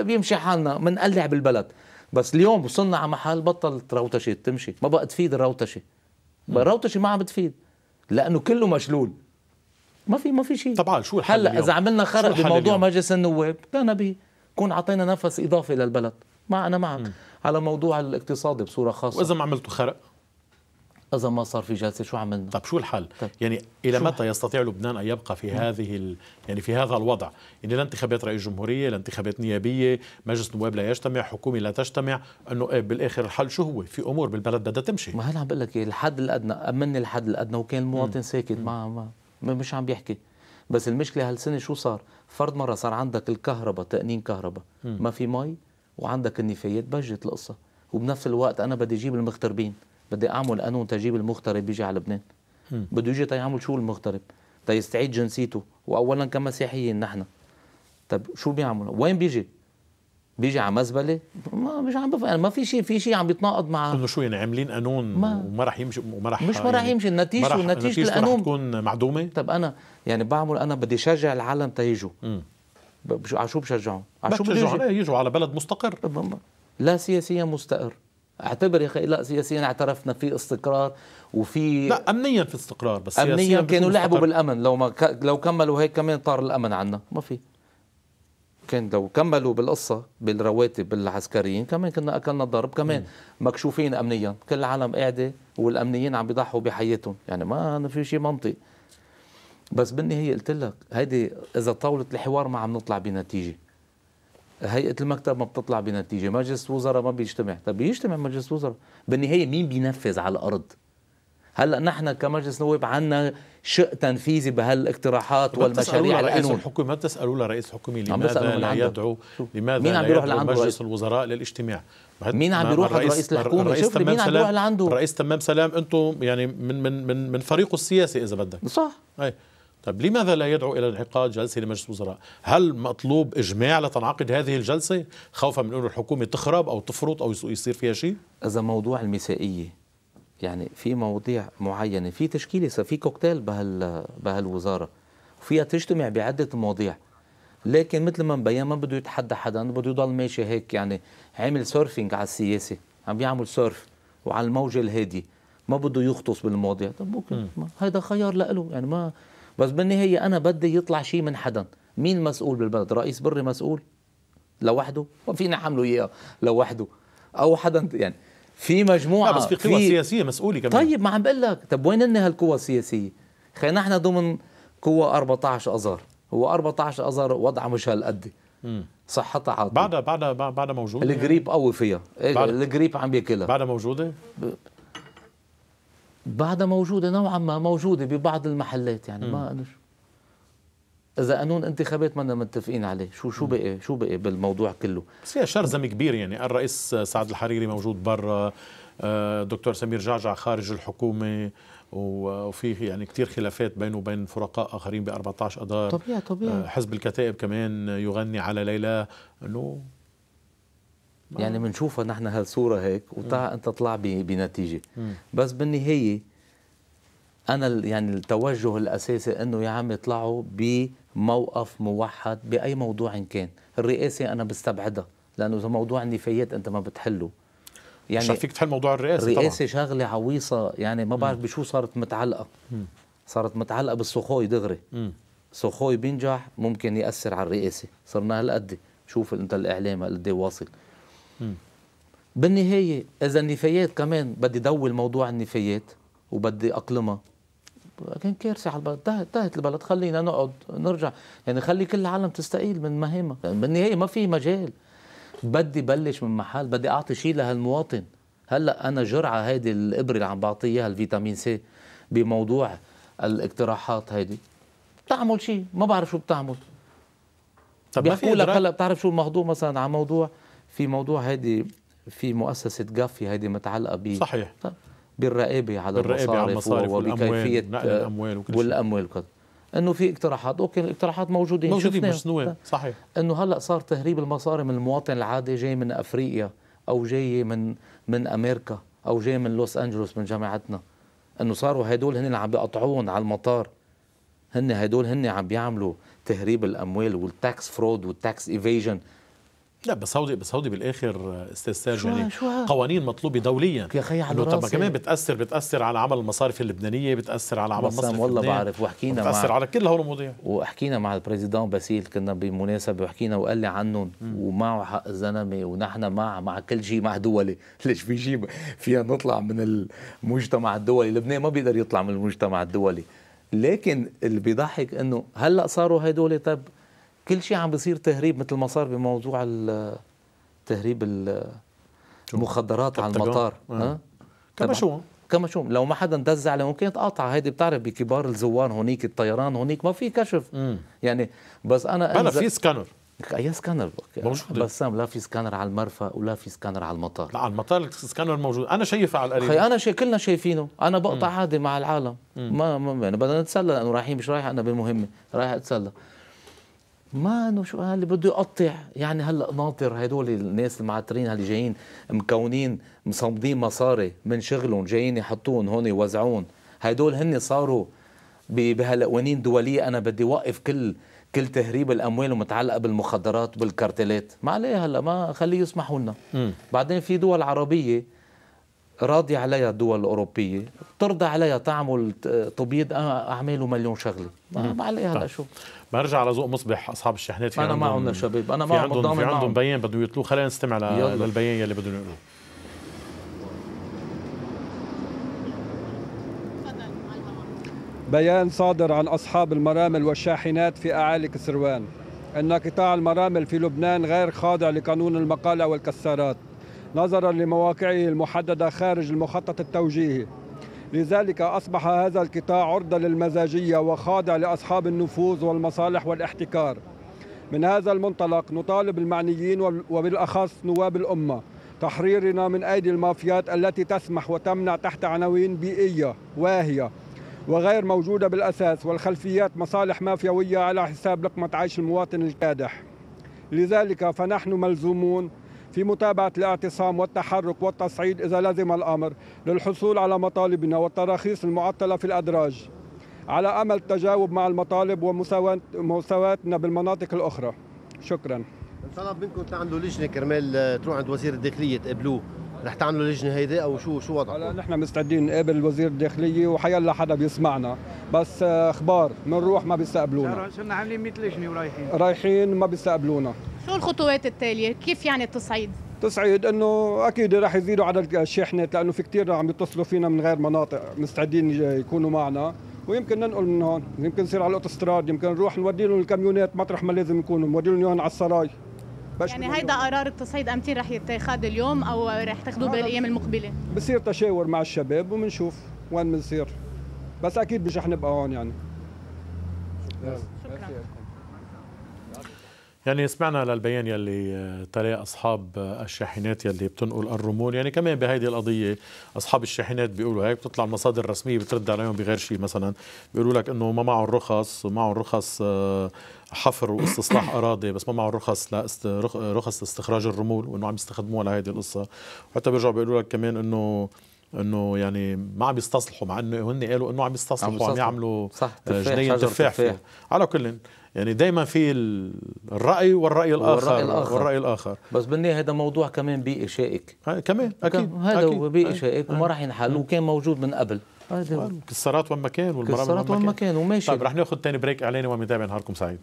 بيمشي حالنا منقلع بالبلد بس اليوم وصلنا على محل بطلت روتشة تمشي ما بقى تفيد الروتشة الروتشة ما عم بتفيد لأنه كله مشلول ما في ما في شيء طبعا شو الحل هلا اذا عملنا خرق بموضوع مجلس النواب لا نبي كون اعطينا نفس اضافي للبلد ما انا معك م. على موضوع الاقتصادي بصوره خاصه واذا ما عملتوا خرق اذا ما صار في جلسه شو عملنا طب شو الحل طب. يعني الى متى يستطيع لبنان ان يبقى في هذه ال... يعني في هذا الوضع يعني لا انتخابات رئيس جمهوريه لا انتخابات نيابيه مجلس نواب لا يجتمع حكومه لا تجتمع انه إيه، بالاخر الحل شو هو في امور بالبلد بدها تمشي ما هلا عم بقول لك إيه، الحد الادنى امن الحد الادنى وكان المواطن ساكت ما, ما مش عم بيحكي بس المشكله هالسنه شو صار فرض مره صار عندك الكهرباء تأنين كهرباء ما في مي وعندك النفايات بجت القصه وبنفس الوقت انا بدي اجيب المغتربين بدي اعمل قانون تجيب المغترب يجي على لبنان بده يجي تيعمل شو المغترب تيستعيد جنسيته واولا كمسيحيين نحن طب شو بيعملوا وين بيجي بيجي على مزبله ما مش عم بفهم يعني ما في شيء في شيء عم بيتناقض مع انه شو يعني عاملين قانون ما وما راح يمشي وما راح مش ما راح يمشي النتيجه ونتيجه القانون تكون معدومه طب انا يعني بعمل انا بدي شجع العالم تيجوا على شو بشجعهم؟ على شو بشجعهم؟ يجوا على بلد مستقر لا سياسيا مستقر اعتبر يا اخي لا سياسيا اعترفنا في استقرار وفي لا امنيا في استقرار بس امنيا كانوا لعبوا بالامن لو ما ك... لو كملوا هيك كمان طار الامن عنا ما في كان لو كملوا بالقصة بالرواتب العسكريين كمان كنا أكلنا ضرب كمان م. مكشوفين أمنيا كل العالم قاعدة والأمنيين عم بيضحوا بحياتهم يعني ما في شيء منطقي بس بالنهاية قلت لك هيدي إذا طاولة الحوار ما عم نطلع بنتيجة هيئه المكتب ما بتطلع بنتيجه مجلس وزراء ما بيجتمع طب بيجتمع مجلس وزراء بالنهايه مين بينفذ على الارض هلا نحن كمجلس نواب عنا شق تنفيذي بهالاقتراحات والمشاريع القانون الحكومه ما بتسالوا لرئيس الحكومه لماذا لا يدعو لماذا مين عم بيروح لعنده مجلس الوزراء للاجتماع مين عم بيروح لرئيس الحكومه رئيس مين عم بيروح لعنده الرئيس تمام سلام انتم يعني من من من من فريقه السياسي اذا بدك صح أي. طيب لماذا لا يدعو إلى انعقاد جلسة لمجلس الوزراء هل مطلوب إجماع لتنعقد هذه الجلسة خوفا من أن الحكومة تخرب أو تفرط أو يصير فيها شيء إذا موضوع المسائية يعني في مواضيع معينة في تشكيلة في كوكتيل بهال بهالوزارة وفيها تجتمع بعدة مواضيع لكن مثل ما مبين ما بده يتحدى حدا بده يضل ماشي هيك يعني عامل سيرفينج على السياسة عم يعمل سيرف وعلى الموجة الهادية ما بده يغطس بالمواضيع طب ممكن هيدا خيار لإله يعني ما بس بالنهاية أنا بدي يطلع شيء من حدا مين مسؤول بالبلد رئيس بري مسؤول لوحده ما فينا حمله إياه لوحده أو حدا يعني في مجموعة لا بس في قوى في... سياسية مسؤولة كمان طيب ما عم بقول لك طب وين هن هالقوى السياسية خلينا نحن ضمن قوى 14 أزار هو 14 أزار وضعها مش هالقد صحتها عاطله بعدها بعدها بعدها موجوده الجريب يعني. قوي فيها إيه، الجريب عم بياكلها بعدها موجوده؟ بعدها موجوده نوعا ما موجوده ببعض المحلات يعني ما أنا اذا قانون انتخابات ما متفقين عليه شو شو بقي شو بقي بالموضوع كله بس هي شرزم كبير يعني الرئيس سعد الحريري موجود برا آه، دكتور سمير جعجع خارج الحكومه وفي يعني كثير خلافات بينه وبين فرقاء اخرين ب 14 اذار طبيعي طبيعي آه، حزب الكتائب كمان يغني على ليلى انه يعني بنشوفها آه. نحن هالصوره هيك وتا انت طلع بنتيجه بس بالنهايه انا يعني التوجه الاساسي انه يا عم يطلعوا بموقف موحد باي موضوع إن كان الرئاسه انا بستبعدها لانه اذا موضوع النفايات انت ما بتحله يعني مش فيك تحل موضوع الرئاسه الرئاسه شغله عويصه يعني ما بعرف بشو صارت متعلقه مم. صارت متعلقه بالسخوي دغري سخوي بينجح ممكن ياثر على الرئاسه صرنا هالقد شوف انت الاعلام هالقد واصل بالنهاية إذا النفايات كمان بدي ضوي موضوع النفايات وبدي أقلمها كان كارثة على البلد انتهت البلد خلينا نقعد نرجع يعني خلي كل العالم تستقيل من مهامها يعني بالنهاية ما في مجال بدي بلش من محل بدي أعطي شيء لهالمواطن هلا أنا جرعة هيدي الإبرة اللي عم بعطيها الفيتامين سي بموضوع الاقتراحات هيدي بتعمل شيء ما بعرف شو بتعمل طب بيحكوا لك هلا بتعرف شو الموضوع مثلا على موضوع في موضوع هيدي في مؤسسه جافي هيدي متعلقه ب صحيح بالرقابه على بالرقابة المصارف, على المصارف وبكيفيه نقل الاموال وكل والاموال وكذا انه في اقتراحات اوكي الاقتراحات موجوده موجوده مشنوين طيب. صحيح انه هلا صار تهريب المصاري من المواطن العادي جاي من افريقيا او جاي من من امريكا او جاي من لوس انجلوس من جامعتنا انه صاروا هدول هن اللي عم بيقطعون على المطار هن هدول هن عم بيعملوا تهريب الاموال والتاكس فرود والتاكس ايفيجن لا بس هودي بس هودي بالاخر استاذ سيرج يعني شوها. قوانين مطلوبه دوليا يا اخي على طب كمان بتاثر بتاثر على عمل المصارف اللبنانيه بتاثر على عمل مصرف والله بعرف وحكينا بتاثر على كل هول المواضيع وحكينا مع البريزيدون باسيل كنا بمناسبه وحكينا وقال لي عنهم ومعه حق الزلمه ونحن مع مع كل شيء مع دولي ليش في شيء فيها نطلع من المجتمع الدولي لبنان ما بيقدر يطلع من المجتمع الدولي لكن اللي بيضحك انه هلا صاروا هدول طب كل شيء عم بيصير تهريب مثل ما صار بموضوع تهريب المخدرات على المطار كما شو كما شو لو ما حدا دز عليه ممكن يتقاطع هيدي بتعرف بكبار الزوار هونيك الطيران هونيك ما في كشف مم. يعني بس انا بلا في سكانر اي سكانر موجود بسام لا في سكانر على المرفأ ولا في سكانر على المطار لا على المطار السكانر موجود انا شايفه على القريب خي انا شي كلنا شايفينه انا بقطع عادي مع العالم مم. ما, ما يعني بدنا نتسلى لانه رايحين مش رايح انا بالمهمه رايح اتسلى ما انه شو اللي بده يقطع يعني هلا ناطر هدول الناس المعترين اللي جايين مكونين مصمدين مصاري من شغلهم جايين يحطون هون يوزعون هدول هن صاروا بهالقوانين دوليه انا بدي وقف كل كل تهريب الاموال المتعلقه بالمخدرات بالكارتلات ما عليه هلا ما خليه يسمحوا لنا بعدين في دول عربيه راضي عليها الدول الأوروبية بترضى عليها تعمل تبيض أعماله مليون شغلة ما عليها هلا طيب. شو برجع على ذوق مصبح اصحاب الشحنات في انا ما عندنا شباب انا ما في عندهم, في عندهم بيان بدهم يطلوه خلينا نستمع للبيان يلي بدهم يقولوه بيان صادر عن أصحاب المرامل والشاحنات في أعالي كسروان أن قطاع المرامل في لبنان غير خاضع لقانون المقالة والكسارات نظرا لمواقعه المحددة خارج المخطط التوجيهي لذلك أصبح هذا القطاع عرضة للمزاجية وخاضع لأصحاب النفوذ والمصالح والاحتكار من هذا المنطلق نطالب المعنيين وبالأخص نواب الأمة تحريرنا من أيدي المافيات التي تسمح وتمنع تحت عناوين بيئية واهية وغير موجودة بالأساس والخلفيات مصالح مافيوية على حساب لقمة عيش المواطن الكادح لذلك فنحن ملزومون في متابعة الاعتصام والتحرك والتصعيد إذا لزم الأمر للحصول على مطالبنا والتراخيص المعطلة في الأدراج على أمل التجاوب مع المطالب ومساواتنا بالمناطق الأخرى شكرا طلب منكم تعملوا لجنه كرمال آه، تروح عند وزير الداخليه تقابلوه رح تعملوا لجنه هيدا او شو شو وضعكم؟ هلا نحن مستعدين نقابل وزير الداخليه وحيلا حدا بيسمعنا بس آه، اخبار بنروح ما بيستقبلونا صرنا عاملين 100 لجنه ورايحين رايحين ما بيستقبلونا شو الخطوات التاليه كيف يعني التصعيد تصعيد انه اكيد راح يزيدوا عدد الشاحنات لانه في كثير عم يتصلوا فينا من غير مناطق مستعدين يكونوا معنا ويمكن ننقل من هون يمكن يصير على الاوتوستراد يمكن نروح نودي لهم الكاميونات مطرح ما لازم يكونوا نودي لهم على السراي يعني هيدا قرار التصعيد امتين رح يتخذ اليوم او رح تاخذوه بالايام المقبله بصير تشاور مع الشباب وبنشوف وين بنصير بس اكيد مش رح نبقى هون يعني نعم. يعني سمعنا للبيان يلي طريق آه، اصحاب آه، الشاحنات يلي بتنقل الرمول يعني كمان بهيدي القضيه اصحاب الشاحنات بيقولوا هيك بتطلع المصادر الرسميه بترد عليهم بغير شيء مثلا بيقولوا لك انه ما معهم رخص معهم رخص آه، حفر واستصلاح اراضي بس ما معهم رخص رخص استخراج الرمول وانه عم يستخدموها لهيدي القصه وحتى بيرجعوا بيقولوا لك كمان انه انه يعني ما عم يستصلحوا مع انه هن قالوا انه عم يستصلحوا عم يعملوا آه، جنين تفاح فيها على كل يعني دائما في الراي والراي الاخر والراي الاخر, والرأي الآخر. بس بالنهايه هذا موضوع كمان بيئي شائك آه، كمان اكيد هذا هو بيئي آه، شائك وما راح ينحل وكان موجود من قبل كسرات وين ما كان والمرامي وين ما كان وماشي طيب رح ناخذ ثاني بريك اعلاني ومتابع نهاركم سعيد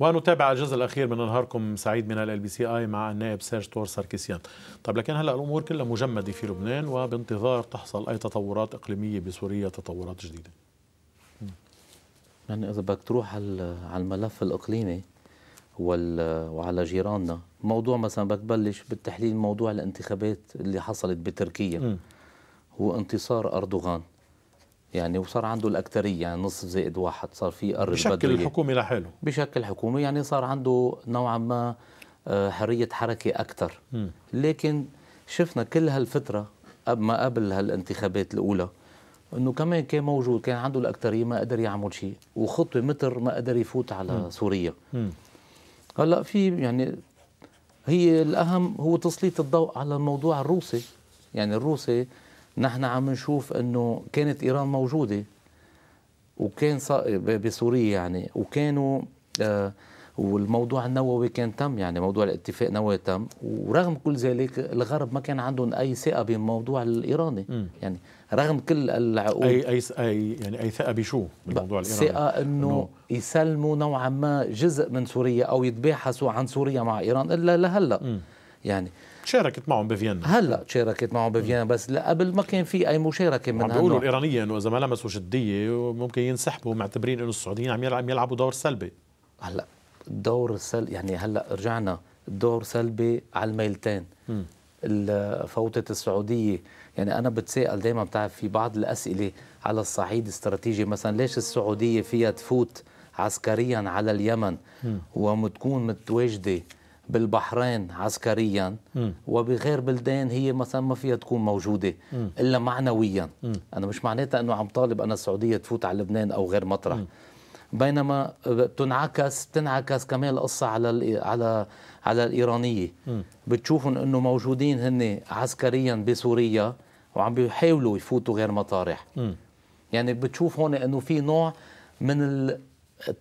ونتابع الجزء الاخير من نهاركم سعيد من ال بي سي اي مع النائب سيرج تور ساركيسيان. طيب لكن هلا الامور كلها مجمده في لبنان وبانتظار تحصل اي تطورات اقليميه بسوريا تطورات جديده. يعني اذا بدك تروح على الملف الاقليمي وعلى جيراننا موضوع مثلا بدك تبلش بالتحليل موضوع الانتخابات اللي حصلت بتركيا م. هو انتصار اردوغان يعني وصار عنده الأكثرية يعني نصف زائد واحد صار في أرض بشكل بدري. الحكومي لحاله بشكل حكومي يعني صار عنده نوعا ما آه، حرية حركة أكثر لكن شفنا كل هالفترة ما قبل هالانتخابات الأولى انه كمان كان موجود كان عنده الاكثريه ما قدر يعمل شيء وخطوه متر ما قدر يفوت على م. سوريا هلا في يعني هي الاهم هو تسليط الضوء على الموضوع الروسي يعني الروسي نحن عم نشوف انه كانت ايران موجوده وكان بسوريا يعني وكانوا آه والموضوع النووي كان تم يعني موضوع الاتفاق النووي تم ورغم كل ذلك الغرب ما كان عندهم اي ثقه بالموضوع الايراني م. يعني رغم كل العقود اي اي اي يعني اي ثقه بشو بالموضوع الايراني ثقه انه يسلموا نوعا ما جزء من سوريا او يتباحثوا عن سوريا مع ايران الا لهلا يعني شاركت معهم بفيينا هلا شاركت معهم بفيينا بس لا قبل ما كان في اي مشاركه من عم بيقولوا الايرانيه انه اذا ما لمسوا جديه ممكن ينسحبوا معتبرين انه السعوديين عم يلعبوا دور سلبي هلا الدور السلبي يعني هلا رجعنا الدور سلبي على الميلتين فوتة السعودية يعني أنا بتساءل دائما بتعرف في بعض الأسئلة على الصعيد الاستراتيجي مثلا ليش السعودية فيها تفوت عسكريا على اليمن وتكون متواجدة بالبحرين عسكريا م. وبغير بلدان هي مثلا ما فيها تكون موجوده م. الا معنويا م. انا مش معناتها انه عم طالب انا السعوديه تفوت على لبنان او غير مطرح م. بينما تنعكس بتنعكس كمان القصه على على على الايرانيه م. بتشوفهم انه موجودين هن عسكريا بسوريا وعم بيحاولوا يفوتوا غير مطارح م. يعني بتشوف هون انه في نوع من ال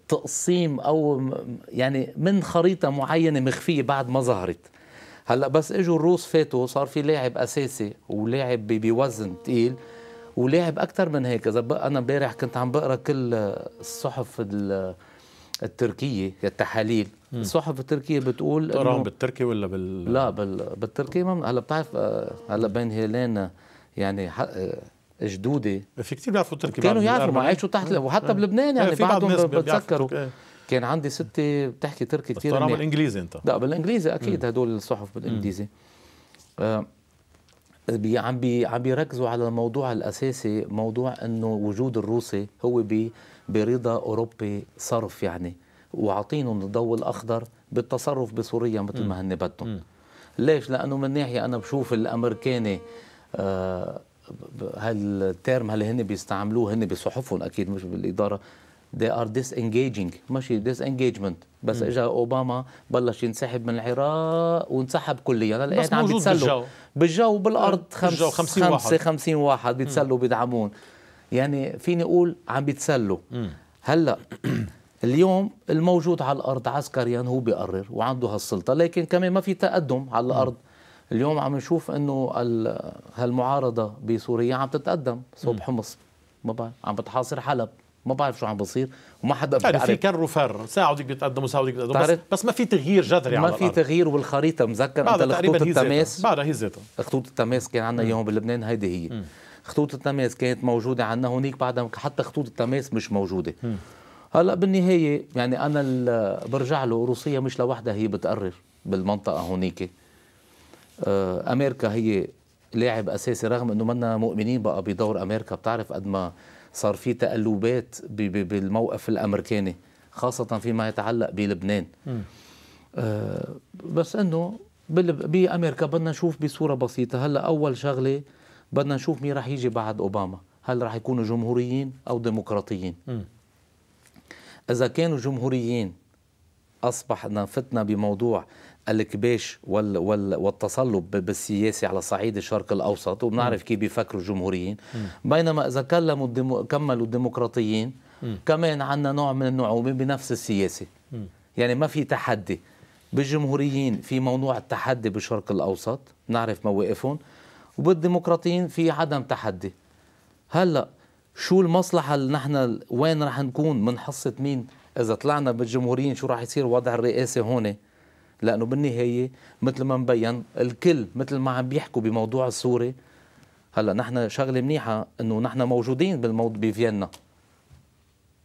تقسيم او يعني من خريطه معينه مخفيه بعد ما ظهرت هلا بس اجوا الروس فاتوا صار في لاعب اساسي ولاعب بوزن ثقيل ولاعب اكثر من هيك اذا انا امبارح كنت عم بقرا كل الصحف التركيه التحاليل الصحف التركيه بتقول بتقراهم بالتركي ولا بال لا بال... بالتركي ما هلا بتعرف آه، هلا بين هيلين يعني آه، جدودي في كثير بيعرفوا تركي كانوا يعرفوا ما عاشوا تحت أه. وحتى أه. بلبنان أه، يعني بعدهم بتذكروا كان عندي ستة بتحكي تركي كثير بس بالانجليزي يعني. انت لا بالانجليزي اكيد هدول الصحف بالانجليزي بي عم بي عم بيركزوا على الموضوع الاساسي موضوع انه وجود الروسي هو برضا اوروبي صرف يعني وعاطينهم الضوء الاخضر بالتصرف بسوريا مثل ما هن بدهم ليش؟ لانه من ناحيه انا بشوف الامريكاني آه هالتيرم هل هن بيستعملوه هن بصحفهم اكيد مش بالاداره they are disengaging ماشي disengagement بس اجى اوباما بلش ينسحب من العراق وانسحب كليا هلا بس عم بيتسلوا بالجو بالجو بالارض خمس بالجو 50 خمسة واحد 50 واحد بيتسلوا بيدعمون يعني فيني اقول عم بيتسلوا هلا اليوم الموجود على الارض عسكريا هو بيقرر وعنده هالسلطه لكن كمان ما في تقدم على الارض م. اليوم عم نشوف انه هالمعارضه بسوريا عم تتقدم صوب حمص ما بعرف عم بتحاصر حلب ما بعرف شو عم بصير وما حدا يعني بيعرف في كر وفر ساعدك بيتقدموا ساعدك بيتقدموا بس, بس ما في تغيير جذري ما في تغيير والخريطه مذكر انت خطوط التماس بعدها هي ذاتها خطوط التماس كان عندنا اياهم بلبنان هيدي هي خطوط التماس كانت موجوده عندنا هونيك بعدها حتى خطوط التماس مش موجوده هلا بالنهايه يعني انا برجع له روسيا مش لوحدها هي بتقرر بالمنطقه هونيك آه، امريكا هي لاعب اساسي رغم انه منا مؤمنين بقى بدور امريكا بتعرف قد ما صار في تقلبات بالموقف الامريكاني خاصه فيما يتعلق بلبنان آه، بس انه بامريكا بدنا نشوف بصوره بسيطه هلا اول شغله بدنا نشوف مين رح يجي بعد اوباما هل رح يكونوا جمهوريين او ديمقراطيين اذا كانوا جمهوريين اصبحنا فتنا بموضوع الكباش وال وال والتصلب بالسياسي على صعيد الشرق الاوسط وبنعرف كيف بيفكروا الجمهوريين بينما اذا كلموا الديمو كملوا الديمقراطيين م. كمان عندنا نوع من النعومه بنفس السياسه يعني ما في تحدي بالجمهوريين في موضوع التحدي بالشرق الاوسط نعرف مواقفهم وبالديمقراطيين في عدم تحدي هلا شو المصلحه اللي نحن وين رح نكون من حصه مين اذا طلعنا بالجمهوريين شو رح يصير وضع الرئاسه هون لانه بالنهايه مثل ما مبين الكل مثل ما عم بيحكوا بموضوع السوري هلا نحن شغله منيحه انه نحن موجودين بالموضوع بفيينا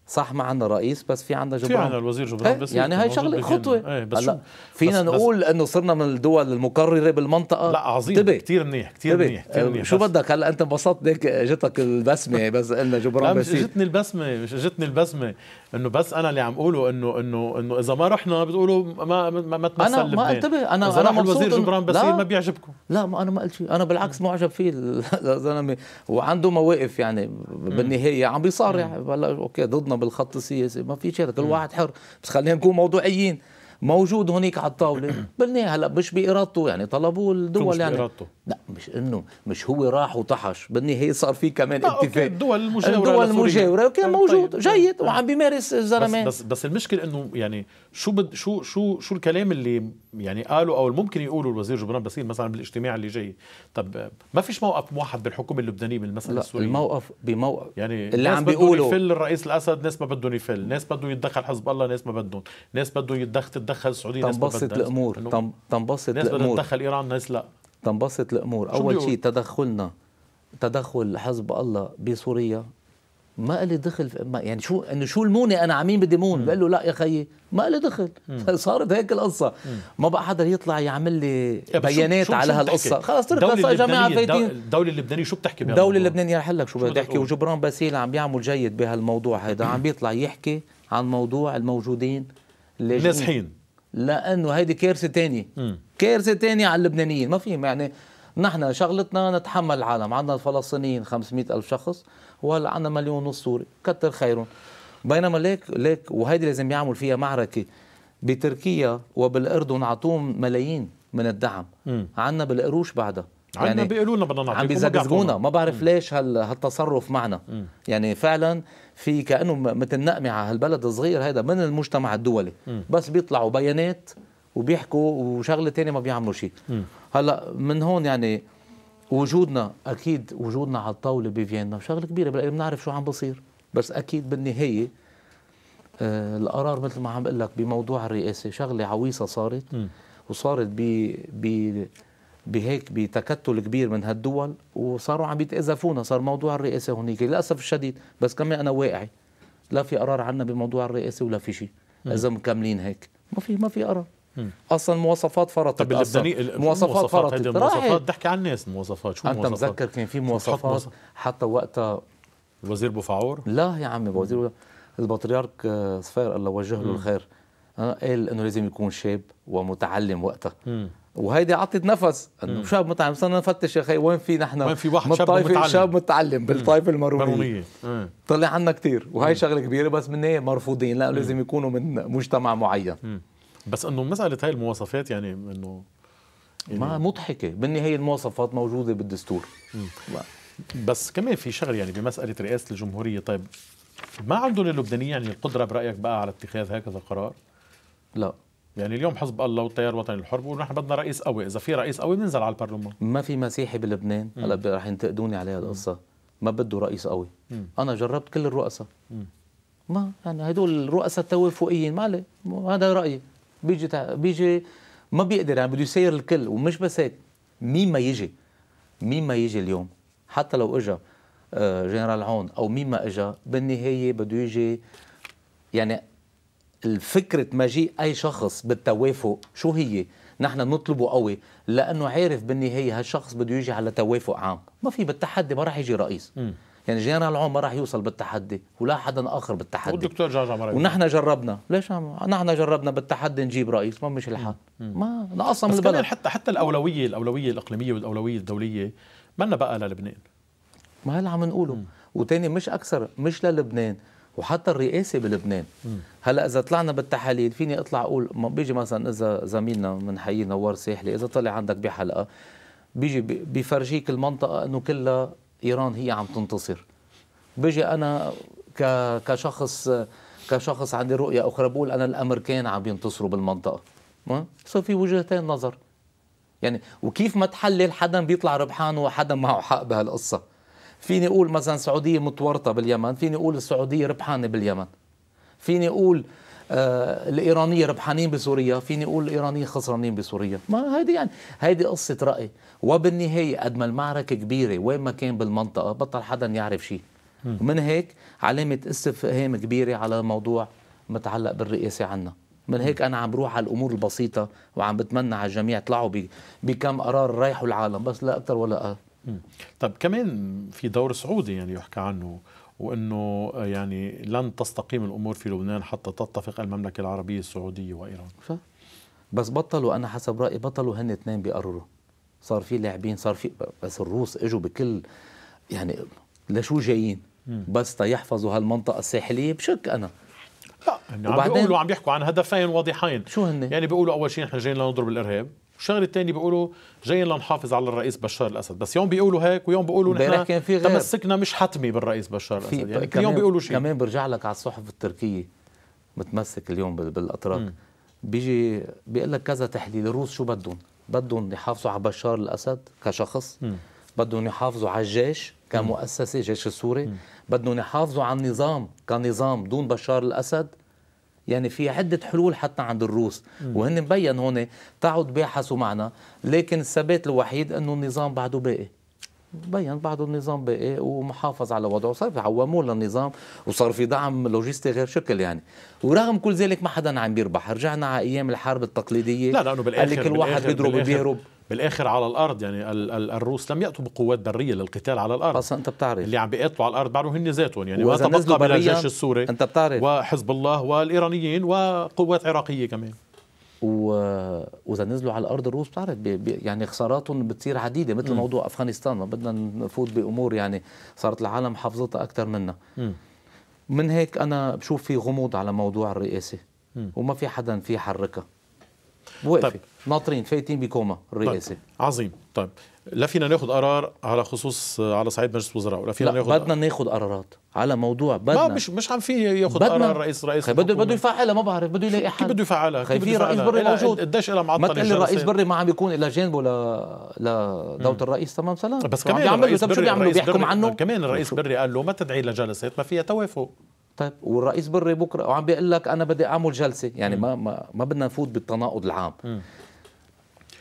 صح ما عندنا رئيس بس في عندنا جبران في عندنا الوزير جبران إيه؟ بس يعني هي شغله خطوه ايه بس هلا فينا بس نقول انه صرنا من الدول المقرره بالمنطقه لا عظيم كثير كتير منيح كتير منيح كتير إيه، منيح شو بدك هلا انت انبسطت هيك اجتك البسمه بس قلنا جبران بس جتني البسمه مش اجتني البسمه انه بس انا اللي عم اقوله انه انه انه اذا ما رحنا بتقولوا ما ما, ما تمثل انا ما انتبه انا انا الوزير جبران بسير ما بيعجبكم لا ما انا ما قلت شيء انا بالعكس معجب فيه الزلمه وعنده مواقف يعني بالنهايه عم بيصارع هلا اوكي ضدنا بالخط السياسي ما في شيء كل واحد حر بس خلينا نكون موضوعيين موجود هناك على الطاوله بالنهايه هلا مش بارادته يعني طلبوه الدول مش يعني بإرادته. لا مش انه مش هو راح وطحش بالنهايه صار في كمان اتفاق الدول المجاوره الدول المجاوره كان طيب، موجود طيب. جيد نعم. وعم بيمارس الزلمه بس, بس بس المشكله انه يعني شو بد شو شو شو الكلام اللي يعني قالوا او الممكن يقولوا الوزير جبران باسيل مثلا بالاجتماع اللي جاي طب ما فيش موقف موحد بالحكومه اللبنانيه بالمثل السوريه الموقف بموقف يعني اللي عم بيقولوا يفل الرئيس الاسد ناس ما بدهم يفل ناس بدهم يتدخل حزب الله ناس ما بدهم ناس بدهم يتدخل تتدخل السعوديه تنبسط الامور تنبسط الامور ناس تتدخل ايران ناس لا تنبسط الامور اول شيء تدخلنا تدخل حزب الله بسوريا ما لي دخل ما يعني شو انه شو الموني انا عمين بدي مون بقول له لا يا خيي ما لي دخل صارت هيك القصه ما بقى حدا يطلع يعمل لي بيانات على هالقصه خلص ترك جماعه فايتين الدوله اللبنانيه شو بتحكي الدوله اللبنانيه رح لك شو بدها تحكي وجبران باسيل عم بيعمل جيد بهالموضوع هذا عم بيطلع يحكي عن موضوع الموجودين ناصحين لانه هيدي كارثه ثانيه كارثه ثانيه على اللبنانيين ما في يعني نحن شغلتنا نتحمل العالم عندنا الفلسطينيين 500 ألف شخص وهلا عندنا مليون ونص سوري كتر خيرهم بينما ليك ليك وهيدي لازم يعمل فيها معركه بتركيا وبالاردن عطوهم ملايين من الدعم عندنا بالقروش بعدها يعني عم بيقولوا لنا بدنا نعطيكم عم بيزقزقونا ما بعرف ليش هال هالتصرف معنا م. يعني فعلا في كانه مثل نقمه على هالبلد الصغير هذا من المجتمع الدولي م. بس بيطلعوا بيانات وبيحكوا وشغله ثانيه ما بيعملوا شيء هلا من هون يعني وجودنا اكيد وجودنا على الطاوله بفيينا شغله كبيره بنعرف شو عم بصير بس اكيد بالنهايه آه القرار مثل ما عم بقول لك بموضوع الرئاسه شغله عويصه صارت م. وصارت ب ب بهيك بتكتل كبير من هالدول وصاروا عم يتأذفونا صار موضوع الرئاسة هونيك للأسف الشديد بس كمان أنا واقعي لا في قرار عنا بموضوع الرئاسة ولا في شيء إذا مكملين هيك ما في ما في قرار اصلا مواصفات فرطت طيب اللبناني مواصفات فرطت المواصفات بتحكي عن الناس المواصفات شو انت مذكر كان في مواصفات حتى وقتها الوزير بوفعور لا يا عمي وزير البطريرك آه، صفير الله وجه له الخير قال انه لازم يكون شاب ومتعلم وقتها وهيدي عطت نفس انه شاب متعلم صرنا نفتش يا اخي وين في نحن وين في واحد شاب متعلم شاب متعلم بالطائفه المرونيه مم. طلع عنا كثير وهي شغله كبيره بس من مرفوضين لا لازم يكونوا من مجتمع معين مم. بس انه مساله هاي المواصفات يعني انه يعني ما مضحكه بالنهايه المواصفات موجوده بالدستور بس كمان في شغله يعني بمساله رئاسه الجمهوريه طيب ما عندهم اللبنانيين يعني القدره برايك بقى على اتخاذ هكذا قرار؟ لا يعني اليوم حزب الله والتيار الوطني الحر بيقولوا نحن بدنا رئيس قوي اذا في رئيس قوي بننزل على البرلمان ما في مسيحي بلبنان هلا رح ينتقدوني على هالقصه ما بده رئيس قوي م. انا جربت كل الرؤساء ما يعني هدول الرؤساء التوافقيين ما عليه هذا رايي بيجي تع... بيجي ما بيقدر يعني بده يسير الكل ومش بس هيك مين ما يجي مين ما يجي اليوم حتى لو اجى آه، جنرال عون او مين ما اجى بالنهايه بده يجي يعني الفكرة مجيء أي شخص بالتوافق شو هي؟ نحن بنطلبه قوي لأنه عارف بالنهاية هالشخص بده يجي على توافق عام ما في بالتحدي ما راح يجي رئيس م. يعني جنرال عون ما راح يوصل بالتحدي ولا حدا اخر بالتحدي والدكتور جعجع مرعي ونحن جربنا ليش عم... نحن جربنا بالتحدي نجيب رئيس ما مش الحال ما نقصنا من البلد حتى حتى الاولويه الاولويه الاقليميه والاولويه الدوليه منا بقى للبنان ما هلا عم نقوله وتاني مش اكثر مش للبنان وحتى الرئاسه بلبنان هلا اذا طلعنا بالتحاليل فيني اطلع اقول بيجي مثلا اذا زميلنا من حي نوار ساحلي اذا طلع عندك بحلقه بيجي بيفرجيك المنطقه انه كلها ايران هي عم تنتصر بيجي انا كشخص كشخص عندي رؤيه اخرى بقول انا الامريكان عم ينتصروا بالمنطقه ما صار في وجهتين نظر يعني وكيف ما تحلل حدا بيطلع ربحان وحدا معه حق بهالقصه فيني اقول مثلا السعوديه متورطه باليمن فيني اقول السعوديه ربحانه باليمن فيني اقول آه الايرانيه ربحانين بسوريا فيني اقول الايرانيه خسرانين بسوريا ما هيدي يعني هيدي قصه راي وبالنهايه قد ما المعركه كبيره وين ما كان بالمنطقه بطل حدا يعرف شيء من هيك علامه استفهام كبيره على موضوع متعلق بالرئاسه عنا من هيك انا عم بروح على الامور البسيطه وعم بتمنى على الجميع طلعوا بكم قرار رايحوا العالم بس لا اكثر ولا اقل طب كمان في دور سعودي يعني يحكى عنه وانه آه، يعني لن تستقيم الامور في لبنان حتى تتفق المملكه العربيه السعوديه وايران ف... بس بطلوا انا حسب رايي بطلوا هن اثنين بيقرروا صار في لاعبين صار في بس الروس اجوا بكل يعني لشو جايين بس تيحفظوا هالمنطقه الساحليه بشك انا لا يعني عم بيقولوا عم بيحكوا عن هدفين واضحين شو هن؟ يعني بيقولوا اول شيء نحن جايين لنضرب الارهاب والشغله الثانيه بيقولوا جايين لنحافظ على الرئيس بشار الاسد بس يوم بيقولوا هيك ويوم بيقولوا نحن كان في غير. تمسكنا مش حتمي بالرئيس بشار الاسد يعني كل يوم بيقولوا شيء كمان برجع لك على الصحف التركيه متمسك اليوم بالاتراك م. بيجي بيقول لك كذا تحليل الروس شو بدهم بدهم يحافظوا على بشار الاسد كشخص م. بدهم يحافظوا على الجيش كمؤسسه الجيش السوري بدهم يحافظوا على النظام كنظام دون بشار الاسد يعني في عدة حلول حتى عند الروس وهن مبين هون تعوا تباحثوا معنا لكن الثبات الوحيد أنه النظام بعده باقي بين بعض النظام باقي ومحافظ على وضعه صار في عواموه للنظام وصار في دعم لوجستي غير شكل يعني ورغم كل ذلك ما حدا عم بيربح رجعنا على ايام الحرب التقليديه لا لانه بالاخر قال لك الواحد بيضرب بيهرب بالاخر على الارض يعني ال ال الروس لم ياتوا بقوات بريه للقتال على الارض اصلا انت بتعرف اللي عم بيقاتلوا على الارض بعدهم هن ذاتهم يعني ما تبقى من الجيش السوري انت بتعرف وحزب الله والايرانيين وقوات عراقيه كمان و... واذا نزلوا على الارض الروس بتعرف بي بي يعني خساراتهم بتصير عديده مثل م. موضوع افغانستان ما بدنا نفوت بامور يعني صارت العالم حافظتها اكثر منا من هيك انا بشوف في غموض على موضوع الرئاسه م. وما في حدا في حركه واقفه طيب. ناطرين فايتين بكوما الرئاسه طيب. عظيم طيب لا فينا ناخذ قرار على خصوص على صعيد مجلس الوزراء ولا فينا لا ناخذ بدنا ناخذ قرارات على موضوع بدنا ما مش مش عم في ياخذ قرار رئيس رئيس بده بده يفعلها ما بعرف بده يلاقي حل بده يفعلها كيف في رئيس بري موجود قديش لها معطل ما تقول الرئيس بري ما عم يكون الا جانبه ل لدوله الرئيس تمام سلام بس كمان عم يعملوا شو بيعملوا بيحكم عنه كمان الرئيس بري قال له ما تدعي لجلسات ما فيها توافق طيب والرئيس بري بكره وعم بيقول لك انا بدي اعمل جلسه يعني ما ما, ما بدنا نفوت بالتناقض العام م.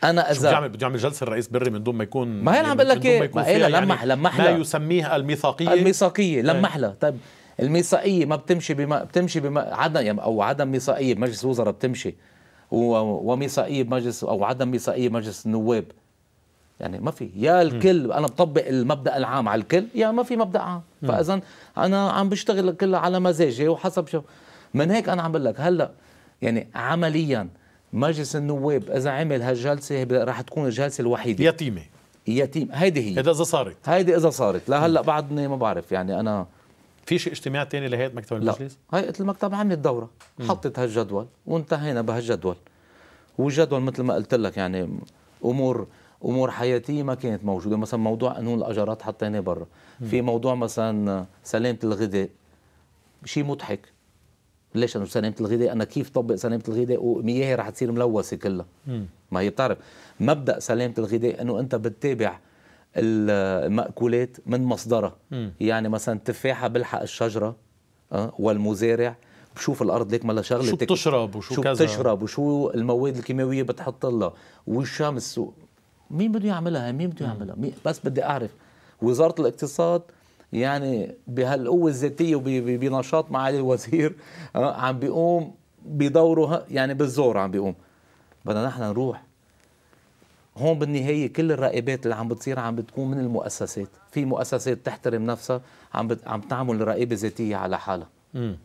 انا اذا بده يعمل بده يعمل جلسه الرئيس بري من دون ما يكون ما هي عم يعني بقول لك ايه ما إيه لمح لمح يعني ما يسميها الميثاقيه الميثاقيه إيه. لمح لها طيب الميثاقيه ما بتمشي بما بتمشي بما عدم يعني او عدم ميثاقيه بمجلس وزراء بتمشي وميثاقيه بمجلس او عدم ميثاقيه بمجلس النواب يعني ما في يا الكل انا بطبق المبدا العام على الكل يا ما في مبدا عام فاذا انا عم بشتغل كلها على مزاجي وحسب شو من هيك انا عم بقول لك هلا يعني عمليا مجلس النواب اذا عمل هالجلسه رح تكون الجلسه الوحيده يتيمه يتيم هيدي هي اذا اذا صارت هيدي اذا صارت لهلا بعدني ما بعرف يعني انا في شيء اجتماع تاني لهيئه مكتب المجلس؟ لا هيئه المكتب عملت دوره حطت هالجدول وانتهينا بهالجدول والجدول مثل ما قلت لك يعني امور امور حياتيه ما كانت موجوده مثلا موضوع قانون الاجارات حطيناه برا في موضوع مثلا سلامه الغذاء شيء مضحك ليش انه سلامه الغذاء انا كيف طبق سلامه الغذاء ومياهي رح تصير ملوثه كلها ما هي بتعرف مبدا سلامه الغذاء انه انت بتتابع المأكولات من مصدرها يعني مثلا تفاحه بلحق الشجره آه، والمزارع بشوف الارض ليك مالها شغله شو بتشرب وشو شو كذا شو بتشرب وشو المواد الكيماويه بتحط لها والشمس مين بده يعملها مين بده يعملها مين بس بدي اعرف وزاره الاقتصاد يعني بهالقوه الذاتيه وبنشاط معالي الوزير آه، عم بيقوم بدوره يعني بالزور عم بيقوم بدنا نحن نروح هون بالنهاية كل الرقابات اللي عم بتصير عم بتكون من المؤسسات في مؤسسات تحترم نفسها عم بت... عم تعمل رقابة ذاتية على حالها مم.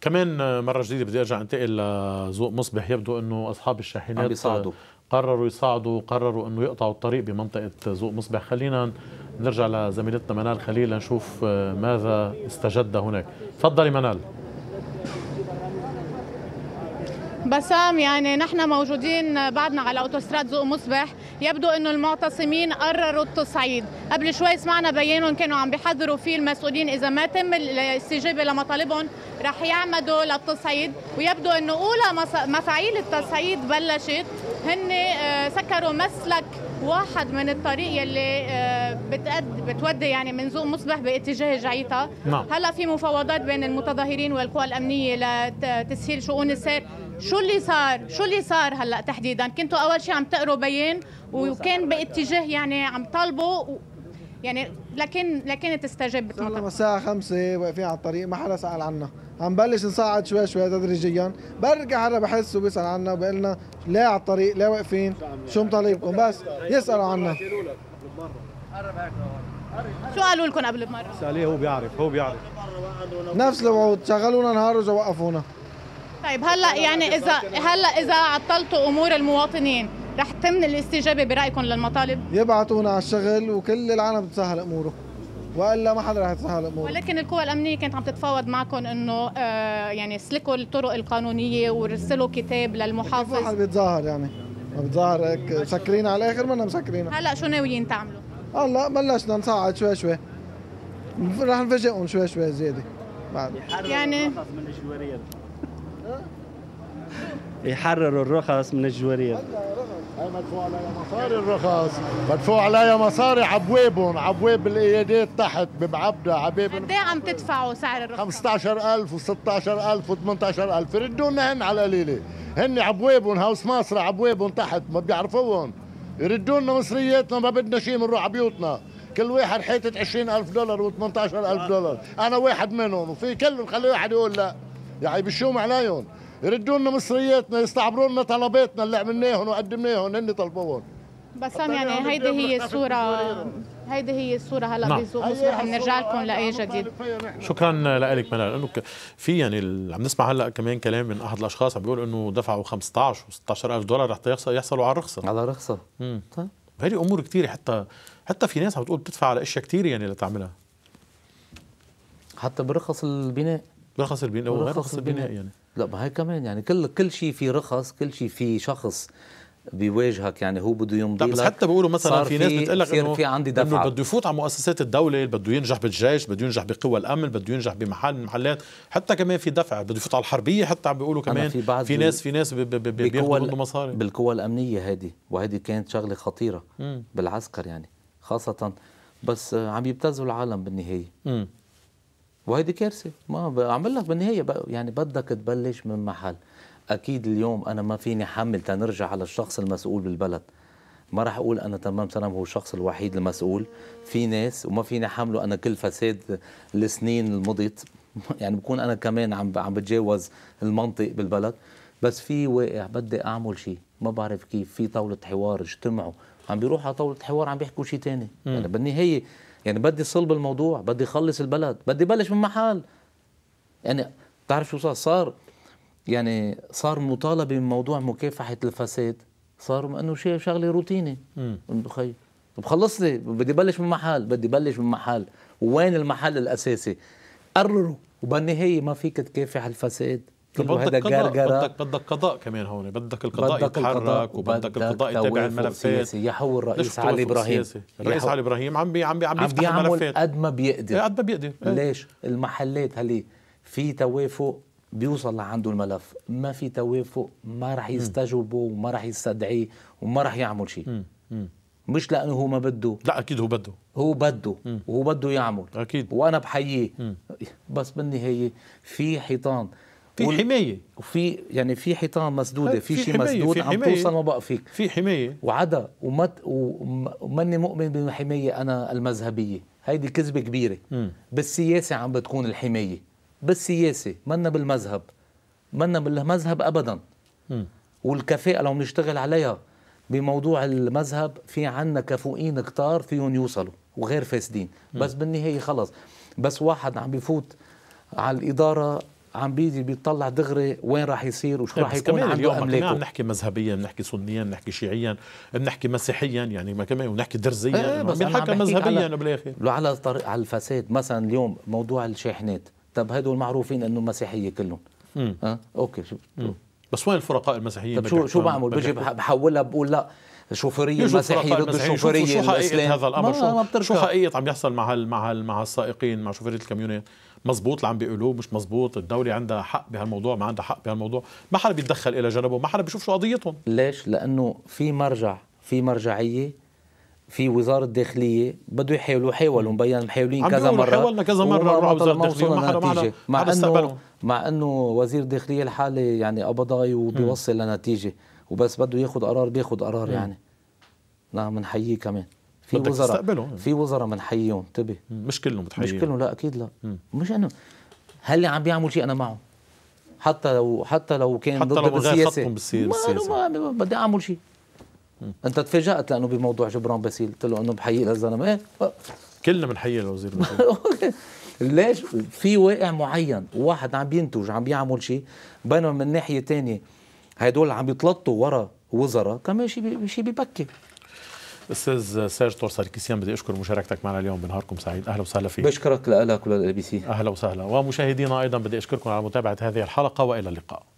كمان مرة جديدة بدي ارجع انتقل لذوق مصبح يبدو انه اصحاب الشاحنات عم بيصعدوا قرروا يصعدوا قرروا انه يقطعوا الطريق بمنطقه زوق مصبح خلينا نرجع لزميلتنا منال خليل لنشوف آه، ماذا استجد هناك تفضلي منال بسام يعني نحن موجودين بعدنا على اوتوستراد زوق مصبح يبدو انه المعتصمين قرروا التصعيد قبل شوي سمعنا بيانهم كانوا عم بيحذروا فيه المسؤولين اذا ما تم الاستجابه لمطالبهم رح يعمدوا للتصعيد ويبدو انه اولى مفاعيل التصعيد بلشت هن آه، سكروا مسلك واحد من الطريق يلي آه، بتقد بتودي يعني من زوق مصبح باتجاه جعيطة نعم. هلا في مفاوضات بين المتظاهرين والقوى الامنيه لتسهيل شؤون السير شو اللي صار شو اللي صار هلا تحديدا كنتوا اول شيء عم تقروا بيان وكان باتجاه يعني عم طالبوا يعني لكن لكن تستجب صرنا الساعة 5 واقفين على الطريق ما حدا سأل عنا عم بلش نصعد شوي شوي تدريجيا برجع حدا بحس وبيسأل عنا وبقول لنا ليه على الطريق ليه واقفين شو مطالبكم بس يسألوا عنا شو قالوا لكم قبل بمرة؟ سأليه هو بيعرف هو بيعرف نفس الوعود شغلونا نهار وجوا وقفونا طيب هلا يعني اذا هلا اذا عطلتوا امور المواطنين رح تمن الاستجابه برايكم للمطالب؟ يبعثونا على الشغل وكل العالم بتسهل اموره والا ما حدا رح يتسهل اموره ولكن القوى الامنيه كانت عم تتفاوض معكم انه آه يعني سلكوا الطرق القانونيه ورسلوا كتاب للمحافظ ما حدا بيتظاهر يعني ما بتظاهر هيك مسكرين على الاخر منا مسكرين هلا شو ناويين تعملوا؟ هلا بلشنا نصعد شوي شوي رح نفاجئهم شوي شوي زياده بعد يعني من يحرروا الرخص من الجوارير هاي مدفوع عليها مصاري الرخص مدفوع عليها مصاري عبوابهم عبواب القيادات تحت بمعبده عباب قد إيه عم تدفعوا سعر الرخص 15000 و16000 و18000 يردوا لنا هن على القليله هن عبوابهم هاوس مصر عبوابهم تحت ما بيعرفوهم يردوا لنا مصرياتنا ما بدنا شيء بنروح على بيوتنا كل واحد حيطة 20000 دولار و18000 دولار انا واحد منهم وفي كل خلي واحد يقول لا يعني بشو عليهم يردوا لنا مصرياتنا يستعبروا لنا طلباتنا اللي عملناهم وقدمناهم هن طلبوهم بس يعني هيدي هي الصورة هيدي هي الصورة هلا نعم. بذوق بنرجع لكم لأي جديد شكرا لك منال انه في يعني عم نسمع هلا كمان كلام من احد الاشخاص عم بيقول انه دفعوا 15 و16 الف دولار رح يحصلوا على الرخصة على رخصة امم طيب امور كثيره حتى حتى في ناس عم بتقول بتدفع على اشياء كثيره يعني لتعملها حتى برخص البناء برخص البناء وغير رخص البناء يعني لا ما هي كمان يعني كل كل شيء في رخص كل شيء في شخص بيواجهك يعني هو بده يمضي لا بس حتى بيقولوا مثلا في ناس بتقول لك انه في عندي دفع انه بده يفوت على مؤسسات الدوله بده ينجح بالجيش بده ينجح بقوى الامن بده ينجح بمحل من المحلات حتى كمان في دفع بده يفوت على الحربيه حتى عم بيقولوا كمان في, بعض في ناس في ناس بياخذوا مصاري بالقوى الامنيه هذه وهذه كانت شغله خطيره م. بالعسكر يعني خاصه بس عم يبتزوا العالم بالنهايه م. وهيدي كارثه ما بعمل لك بالنهايه يعني بدك تبلش من محل اكيد اليوم انا ما فيني حمل تنرجع على الشخص المسؤول بالبلد ما راح اقول انا تمام سلام هو الشخص الوحيد المسؤول في ناس وما فيني حمله انا كل فساد السنين المضيت يعني بكون انا كمان عم عم بتجاوز المنطق بالبلد بس في واقع بدي اعمل شيء ما بعرف كيف في طاوله حوار اجتمعوا عم بيروحوا على طاوله حوار عم بيحكوا شيء ثاني يعني بالنهايه يعني بدي صلب الموضوع بدي خلص البلد بدي بلش من محل يعني بتعرف شو صار صار يعني صار مطالبه بموضوع مكافحه الفساد صار انه شيء شغله روتيني بخي خي طب خلص لي بدي بلش من محل بدي بلش من محل وين المحل الاساسي قرروا وبالنهايه ما فيك تكافح الفساد بدك جرجرة بدك بدك قضاء كمان هون بدك القضاء بدك يتحرك وبدك القضاء يتابع الملفات يحول الرئيس علي ابراهيم الرئيس علي ابراهيم عم بي عم بي عم, عم بيعمل الملفات قد ما بيقدر إيه، قد ما بيقدر إيه. ليش المحلات هلي في توافق بيوصل لعنده الملف ما في توافق ما رح يستجوبه وما رح يستدعيه وما رح يعمل شيء مش لانه هو ما بده لا اكيد هو بده هو بده وهو بده يعمل اكيد وانا بحييه بس بالنهايه في حيطان في وال... حمايه وفي يعني في حيطان مسدوده في, شيء مسدود عم توصل ما بقى فيك في حمايه وعدا وما وماني مؤمن بالحمايه انا المذهبيه هيدي كذبه كبيره م. بالسياسه عم بتكون الحمايه بالسياسه منا بالمذهب منا بالمذهب ابدا م. والكفاءه لو بنشتغل عليها بموضوع المذهب في عنا كفؤين كتار فيهم يوصلوا وغير فاسدين بس بالنهايه خلص بس واحد عم بفوت على الاداره عم بيجي بيطلع دغري وين راح يصير وشو طيب، راح يكون عنده اليوم كنا عم نحكي مذهبيا بنحكي سنيا بنحكي شيعيا بنحكي مسيحيا يعني ما كمان بنحكي درزيا إيه، بس بنحكي مذهبيا بالاخر لو على طريق على الفساد مثلا اليوم موضوع الشاحنات طب هدول معروفين انه مسيحيه كلهم أه؟ اوكي شو بس وين الفرقاء المسيحيين طب شو شو بعمل بجي بحولها بقول لا شوفرية مسيحية ضد الشوفيريه شو حقيقه هذا الامر آه، شو, شو حقيقه عم يحصل مع هال مع هال مع السائقين مع شوفرية الكاميونات مزبوط اللي عم بيقولوه مش مزبوط الدوله عندها حق بهالموضوع ما عندها حق بهالموضوع ما حدا بيتدخل الى جانبه ما حدا بيشوف شو قضيتهم ليش لانه في مرجع في مرجعيه في وزارة الداخلية بده يحاولوا حاولوا مبين محاولين كذا مرة حاولنا كذا مرة نروح وزارة الداخلية ما حدا ما مع انه مع انه وزير الداخلية الحالي يعني قبضاي وبيوصل لنتيجة وبس بده ياخذ قرار بياخذ قرار يعني نعم بنحييه كمان في وزراء في وزراء بنحييهم انتبه مش كلهم بتحييهم مش كلهم لا اكيد لا مم. مش انه هل اللي عم بيعمل شيء انا معه حتى لو حتى لو كان حتى ضد لو بالسياسه بالسياسه ما, ما بدي اعمل شيء انت تفاجات لانه بموضوع جبران باسيل قلت له انه بحيي للزلمه ايه كلنا بنحيي الوزير ليش في واقع معين واحد عم بينتج عم بيعمل شيء بينما من ناحيه ثانيه هدول عم يتلطوا ورا وزراء كمان شيء شيء ببكي استاذ ساج طور ساركيسيان بدي اشكر مشاركتك معنا اليوم بنهاركم سعيد اهلا وسهلا فيك بشكرك لك وللاي بي سي اهلا وسهلا ومشاهدينا ايضا بدي اشكركم على متابعه هذه الحلقه والى اللقاء